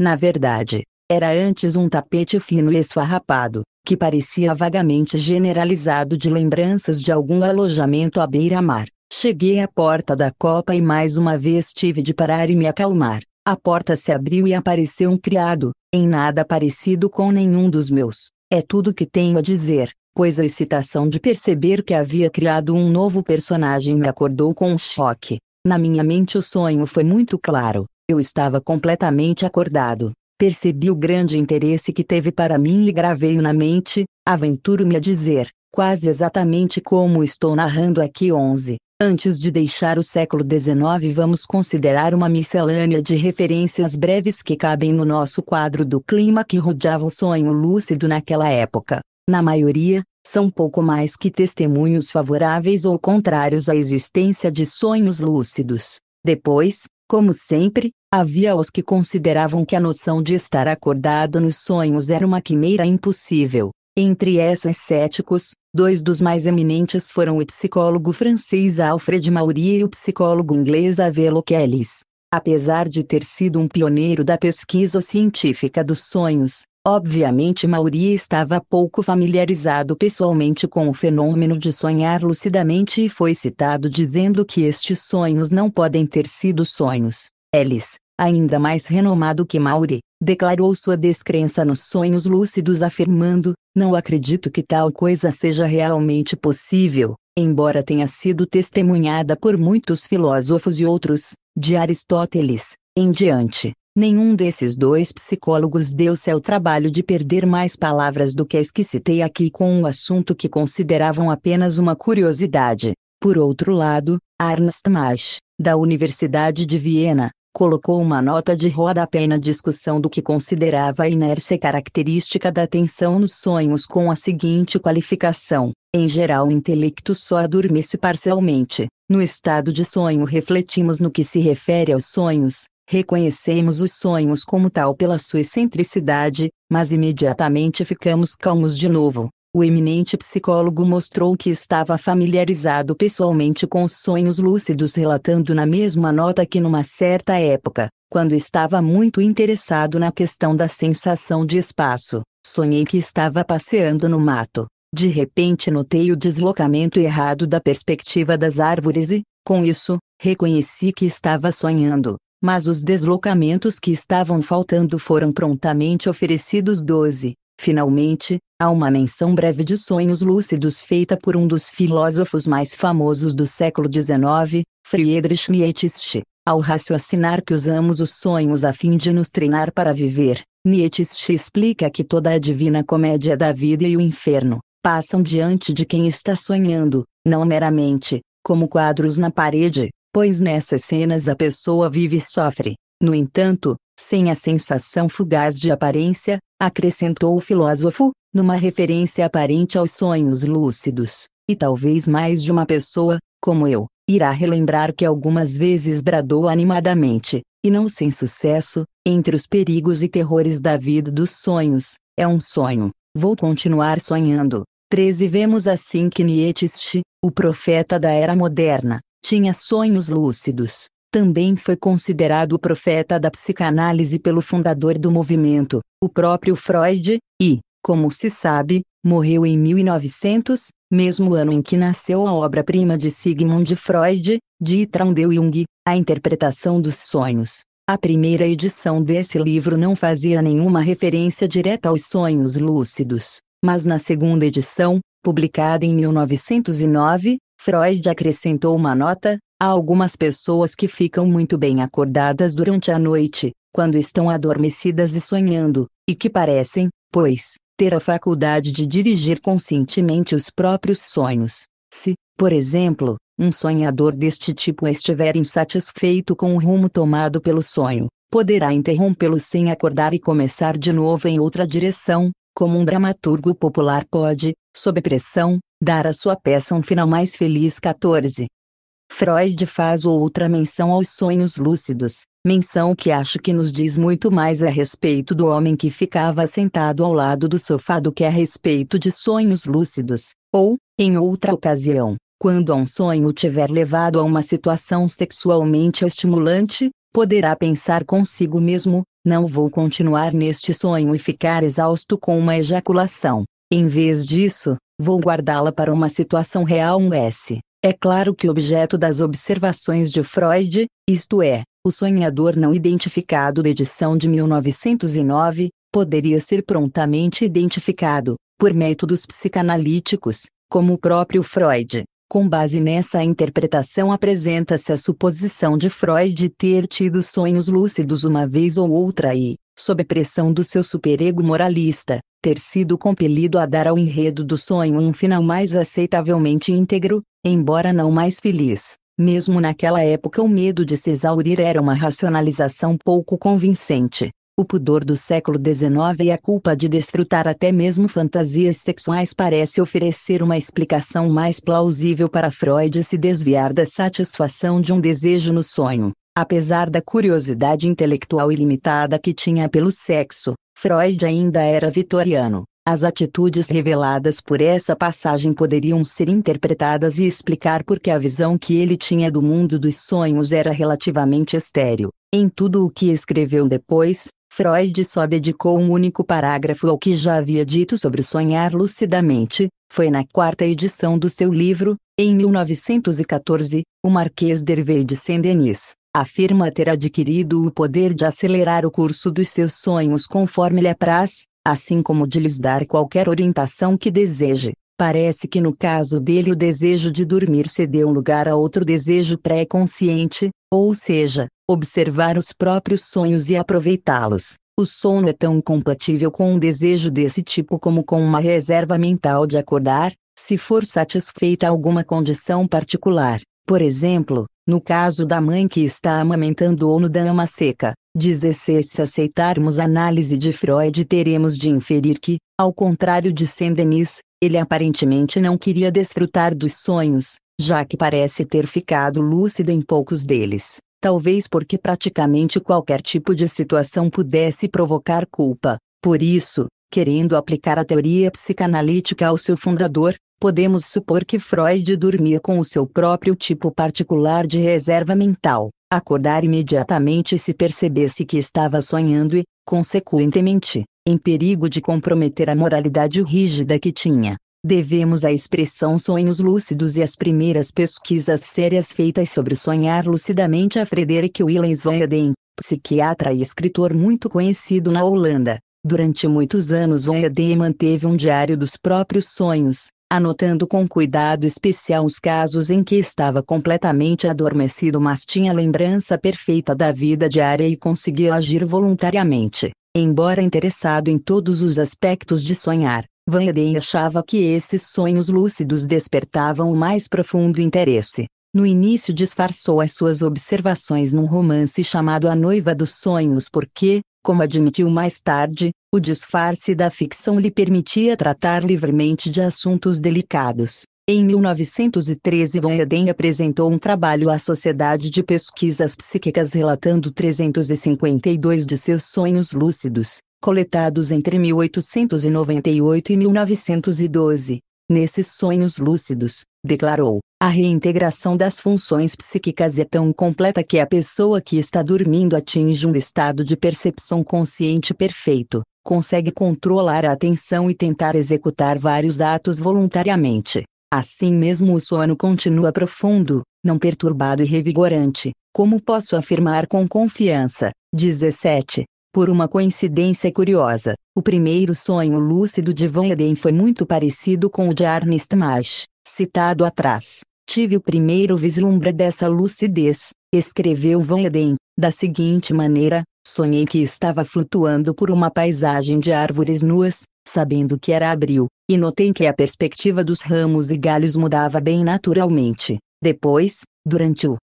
Na verdade, era antes um tapete fino e esfarrapado, que parecia vagamente generalizado de lembranças de algum alojamento à beira-mar. Cheguei à porta da copa e mais uma vez tive de parar e me acalmar. A porta se abriu e apareceu um criado, em nada parecido com nenhum dos meus. É tudo que tenho a dizer, pois a excitação de perceber que havia criado um novo personagem me acordou com um choque. Na minha mente o sonho foi muito claro, eu estava completamente acordado. Percebi o grande interesse que teve para mim e gravei-o na mente, aventuro-me a dizer, quase exatamente como estou narrando aqui 11. Antes de deixar o século XIX, vamos considerar uma miscelânea de referências breves que cabem no nosso quadro do clima que rodeava o sonho lúcido naquela época. Na maioria, são pouco mais que testemunhos favoráveis ou contrários à existência de sonhos lúcidos. Depois, como sempre, havia os que consideravam que a noção de estar acordado nos sonhos era uma quimera impossível, entre essas céticos, dois dos mais eminentes foram o psicólogo francês Alfred Maury e o psicólogo inglês Avelo Kellys. Apesar de ter sido um pioneiro da pesquisa científica dos sonhos, obviamente Maury estava pouco familiarizado pessoalmente com o fenômeno de sonhar lucidamente e foi citado dizendo que estes sonhos não podem ter sido sonhos. Ellis, ainda mais renomado que Maury, declarou sua descrença nos sonhos lúcidos afirmando, não acredito que tal coisa seja realmente possível, embora tenha sido testemunhada por muitos filósofos e outros, de Aristóteles, em diante. Nenhum desses dois psicólogos deu-se ao trabalho de perder mais palavras do que as que citei aqui com um assunto que consideravam apenas uma curiosidade. Por outro lado, Ernst Mach, da Universidade de Viena, colocou uma nota de rodapé na discussão do que considerava a inércia característica da atenção nos sonhos com a seguinte qualificação: em geral, o intelecto só adormece parcialmente. No estado de sonho, refletimos no que se refere aos sonhos, reconhecemos os sonhos como tal pela sua excentricidade, mas imediatamente ficamos calmos de novo, o eminente psicólogo mostrou que estava familiarizado pessoalmente com os sonhos lúcidos, relatando na mesma nota que numa certa época, quando estava muito interessado na questão da sensação de espaço, sonhei que estava passeando no mato. De repente notei o deslocamento errado da perspectiva das árvores e, com isso, reconheci que estava sonhando mas os deslocamentos que estavam faltando foram prontamente oferecidos 12. Finalmente, Há uma menção breve de sonhos lúcidos feita por um dos filósofos mais famosos do século XIX, Friedrich Nietzsche. Ao raciocinar que usamos os sonhos a fim de nos treinar para viver, Nietzsche explica que toda a divina comédia da vida e o inferno passam diante de quem está sonhando, não meramente, como quadros na parede, pois nessas cenas a pessoa vive e sofre. No entanto, sem a sensação fugaz de aparência, acrescentou o filósofo, numa referência aparente aos sonhos lúcidos, e talvez mais de uma pessoa, como eu, irá relembrar que algumas vezes bradou animadamente, e não sem sucesso, entre os perigos e terrores da vida dos sonhos, é um sonho, vou continuar sonhando. 13 Vemos assim que Nietzsche, o profeta da era moderna, tinha sonhos lúcidos. Também foi considerado o profeta da psicanálise pelo fundador do movimento, o próprio Freud, e, como se sabe, morreu em 1900, mesmo ano em que nasceu a obra-prima de Sigmund Freud, de Traundel Jung, A Interpretação dos Sonhos. A primeira edição desse livro não fazia nenhuma referência direta aos sonhos lúcidos, mas na segunda edição, publicada em 1909, Freud acrescentou uma nota: há algumas pessoas que ficam muito bem acordadas durante a noite, quando estão adormecidas e sonhando, e que parecem, pois, ter a faculdade de dirigir conscientemente os próprios sonhos. Se, por exemplo, um sonhador deste tipo estiver insatisfeito com o rumo tomado pelo sonho, poderá interrompê-lo sem acordar e começar de novo em outra direção, como um dramaturgo popular pode, sob pressão, dar à sua peça um final mais feliz. 14. Freud faz outra menção aos sonhos lúcidos, menção que acho que nos diz muito mais a respeito do homem que ficava sentado ao lado do sofá do que a respeito de sonhos lúcidos, ou, em outra ocasião, quando um sonho tiver levado a uma situação sexualmente estimulante, poderá pensar consigo mesmo: não vou continuar neste sonho e ficar exausto com uma ejaculação. Em vez disso, vou guardá-la para uma situação real. Um S. É claro que o objeto das observações de Freud, isto é, o sonhador não identificado da edição de 1909, poderia ser prontamente identificado, por métodos psicanalíticos, como o próprio Freud. Com base nessa interpretação, apresenta-se a suposição de Freud ter tido sonhos lúcidos uma vez ou outra e, sob pressão do seu superego moralista, ter sido compelido a dar ao enredo do sonho um final mais aceitavelmente íntegro, embora não mais feliz. Mesmo naquela época, o medo de se exaurir era uma racionalização pouco convincente. O pudor do século XIX e a culpa de desfrutar até mesmo fantasias sexuais parece oferecer uma explicação mais plausível para Freud se desviar da satisfação de um desejo no sonho. Apesar da curiosidade intelectual ilimitada que tinha pelo sexo, Freud ainda era vitoriano. As atitudes reveladas por essa passagem poderiam ser interpretadas e explicar porque a visão que ele tinha do mundo dos sonhos era relativamente estéril. Em tudo o que escreveu depois, Freud só dedicou um único parágrafo ao que já havia dito sobre sonhar lucidamente, foi na quarta edição do seu livro, em 1914, o Marquês d'Hervé de Saint-Denis afirma ter adquirido o poder de acelerar o curso dos seus sonhos conforme lhe apraz, assim como de lhes dar qualquer orientação que deseje. Parece que no caso dele o desejo de dormir cedeu lugar a outro desejo pré-consciente, ou seja, observar os próprios sonhos e aproveitá-los. O sono é tão compatível com um desejo desse tipo como com uma reserva mental de acordar, se for satisfeita alguma condição particular. Por exemplo, no caso da mãe que está amamentando ou no da seca, 16 Se aceitarmos a análise de Freud teremos de inferir que, ao contrário de Saint-Denis, ele aparentemente não queria desfrutar dos sonhos, já que parece ter ficado lúcido em poucos deles talvez porque praticamente qualquer tipo de situação pudesse provocar culpa. Por isso, querendo aplicar a teoria psicanalítica ao seu fundador, podemos supor que Freud dormia com o seu próprio tipo particular de reserva mental, acordar imediatamente se percebesse que estava sonhando e, consequentemente, em perigo de comprometer a moralidade rígida que tinha. Devemos à expressão sonhos lúcidos e às primeiras pesquisas sérias feitas sobre sonhar lucidamente a Frederick Willens van Eden, psiquiatra e escritor muito conhecido na Holanda. Durante muitos anos Van Eden manteve um diário dos próprios sonhos, anotando com cuidado especial os casos em que estava completamente adormecido mas tinha lembrança perfeita da vida diária e conseguia agir voluntariamente, embora interessado em todos os aspectos de sonhar. Van Eden achava que esses sonhos lúcidos despertavam o mais profundo interesse. No início disfarçou as suas observações num romance chamado A Noiva dos Sonhos porque, como admitiu mais tarde, o disfarce da ficção lhe permitia tratar livremente de assuntos delicados. Em 1913 Van Eden apresentou um trabalho à Sociedade de Pesquisas Psíquicas relatando 352 de seus sonhos lúcidos, coletados entre 1898 e 1912. Nesses sonhos lúcidos, declarou, a reintegração das funções psíquicas é tão completa que a pessoa que está dormindo atinge um estado de percepção consciente perfeito, consegue controlar a atenção e tentar executar vários atos voluntariamente. Assim mesmo o sono continua profundo, não perturbado e revigorante, como posso afirmar com confiança. 17. Por uma coincidência curiosa, o primeiro sonho lúcido de Van Eden foi muito parecido com o de Ernest Marsh, citado atrás. Tive o primeiro vislumbre dessa lucidez, escreveu Van Eden, da seguinte maneira: sonhei que estava flutuando por uma paisagem de árvores nuas, sabendo que era abril, e notei que a perspectiva dos ramos e galhos mudava bem naturalmente. Depois, durante o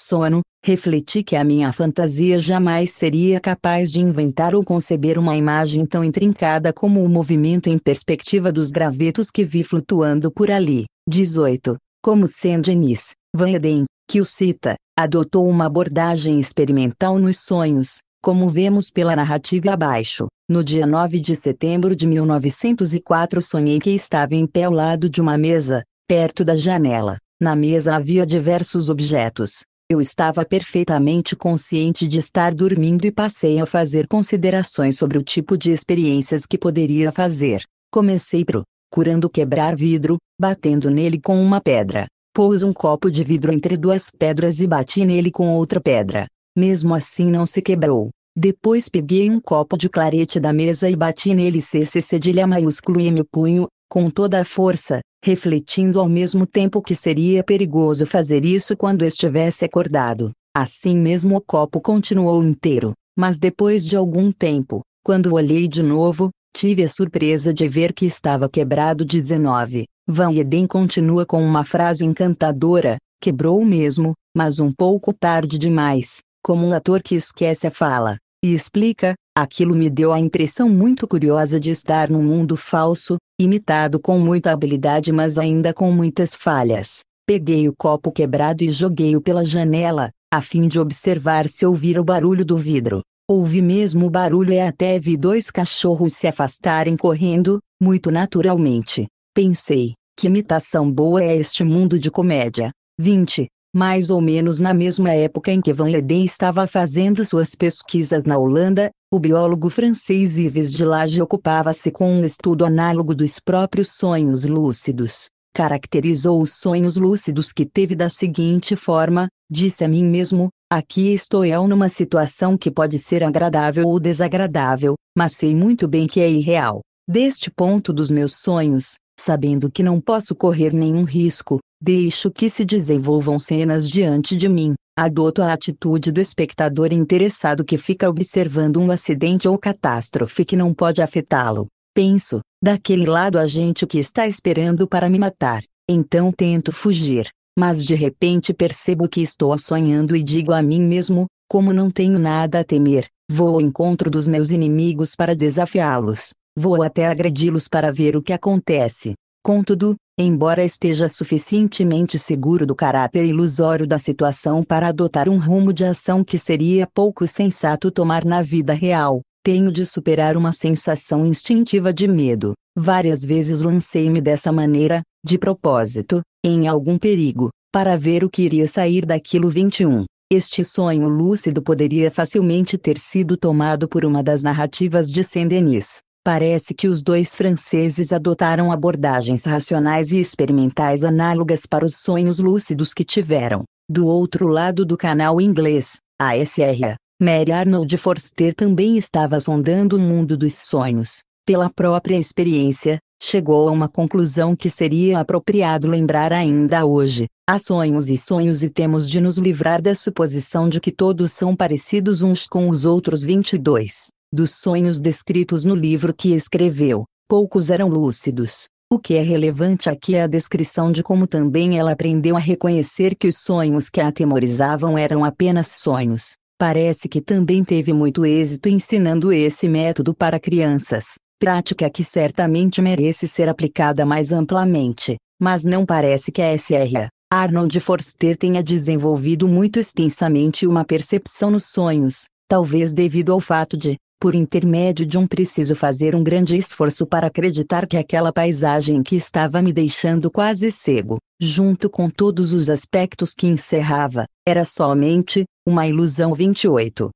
sono, refleti que a minha fantasia jamais seria capaz de inventar ou conceber uma imagem tão intrincada como o movimento em perspectiva dos gravetos que vi flutuando por ali. 18. Como Saint-Denis, Van Eden, que o cita, adotou uma abordagem experimental nos sonhos, como vemos pela narrativa abaixo. No dia 9 de setembro de 1904 sonhei que estava em pé ao lado de uma mesa, perto da janela. Na mesa havia diversos objetos, eu estava perfeitamente consciente de estar dormindo e passei a fazer considerações sobre o tipo de experiências que poderia fazer. Comecei procurando quebrar vidro, batendo nele com uma pedra. Pôs um copo de vidro entre duas pedras e bati nele com outra pedra. Mesmo assim não se quebrou. Depois peguei um copo de clarete da mesa e bati nele C cedilha maiúsculo e meu punho, com toda a força, refletindo ao mesmo tempo que seria perigoso fazer isso quando estivesse acordado. Assim mesmo o copo continuou inteiro, mas depois de algum tempo, quando olhei de novo, tive a surpresa de ver que estava quebrado 19. Van Eden continua com uma frase encantadora, quebrou mesmo, mas um pouco tarde demais, como um ator que esquece a fala e explica, aquilo me deu a impressão muito curiosa de estar num mundo falso, imitado com muita habilidade mas ainda com muitas falhas. Peguei o copo quebrado e joguei-o pela janela, a fim de observar se ouvir o barulho do vidro. Ouvi mesmo o barulho e até vi dois cachorros se afastarem correndo, muito naturalmente. Pensei, que imitação boa é este mundo de comédia. 20 mais ou menos na mesma época em que Van Eden estava fazendo suas pesquisas na Holanda, o biólogo francês Yves Delage ocupava-se com um estudo análogo dos próprios sonhos lúcidos. Caracterizou os sonhos lúcidos que teve da seguinte forma: disse a mim mesmo, aqui estou eu numa situação que pode ser agradável ou desagradável, mas sei muito bem que é irreal. Deste ponto dos meus sonhos, sabendo que não posso correr nenhum risco, deixo que se desenvolvam cenas diante de mim, adoto a atitude do espectador interessado que fica observando um acidente ou catástrofe que não pode afetá-lo. Penso, daquele lado a gente que está esperando para me matar, então tento fugir, mas de repente percebo que estou sonhando e digo a mim mesmo: como não tenho nada a temer, vou ao encontro dos meus inimigos para desafiá-los. Vou até agredi-los para ver o que acontece. Contudo, embora esteja suficientemente seguro do caráter ilusório da situação para adotar um rumo de ação que seria pouco sensato tomar na vida real, tenho de superar uma sensação instintiva de medo. Várias vezes lancei-me dessa maneira, de propósito, em algum perigo, para ver o que iria sair daquilo 21. Este sonho lúcido poderia facilmente ter sido tomado por uma das narrativas de Saint-Denis, Parece que os dois franceses adotaram abordagens racionais e experimentais análogas para os sonhos lúcidos que tiveram. Do outro lado do canal inglês, a SRA, Mary Arnold Forster também estava sondando o mundo dos sonhos. Pela própria experiência, chegou a uma conclusão que seria apropriado lembrar ainda hoje. Há sonhos e sonhos e temos de nos livrar da suposição de que todos são parecidos uns com os outros 22. Dos sonhos descritos no livro que escreveu, poucos eram lúcidos. O que é relevante aqui é a descrição de como também ela aprendeu a reconhecer que os sonhos que a atemorizavam eram apenas sonhos. Parece que também teve muito êxito ensinando esse método para crianças, prática que certamente merece ser aplicada mais amplamente, mas não parece que a SRA, Arnold Forster tenha desenvolvido muito extensamente uma percepção nos sonhos, talvez devido ao fato de, por intermédio de um preciso fazer um grande esforço para acreditar que aquela paisagem que estava me deixando quase cego, junto com todos os aspectos que encerrava, era somente uma ilusão 28.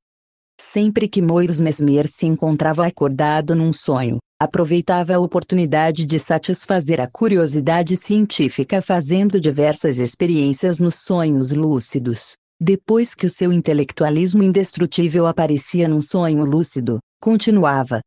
Sempre que Moires Mesmer se encontrava acordado num sonho, aproveitava a oportunidade de satisfazer a curiosidade científica fazendo diversas experiências nos sonhos lúcidos, depois que o seu intelectualismo indestrutível aparecia num sonho lúcido, continuava,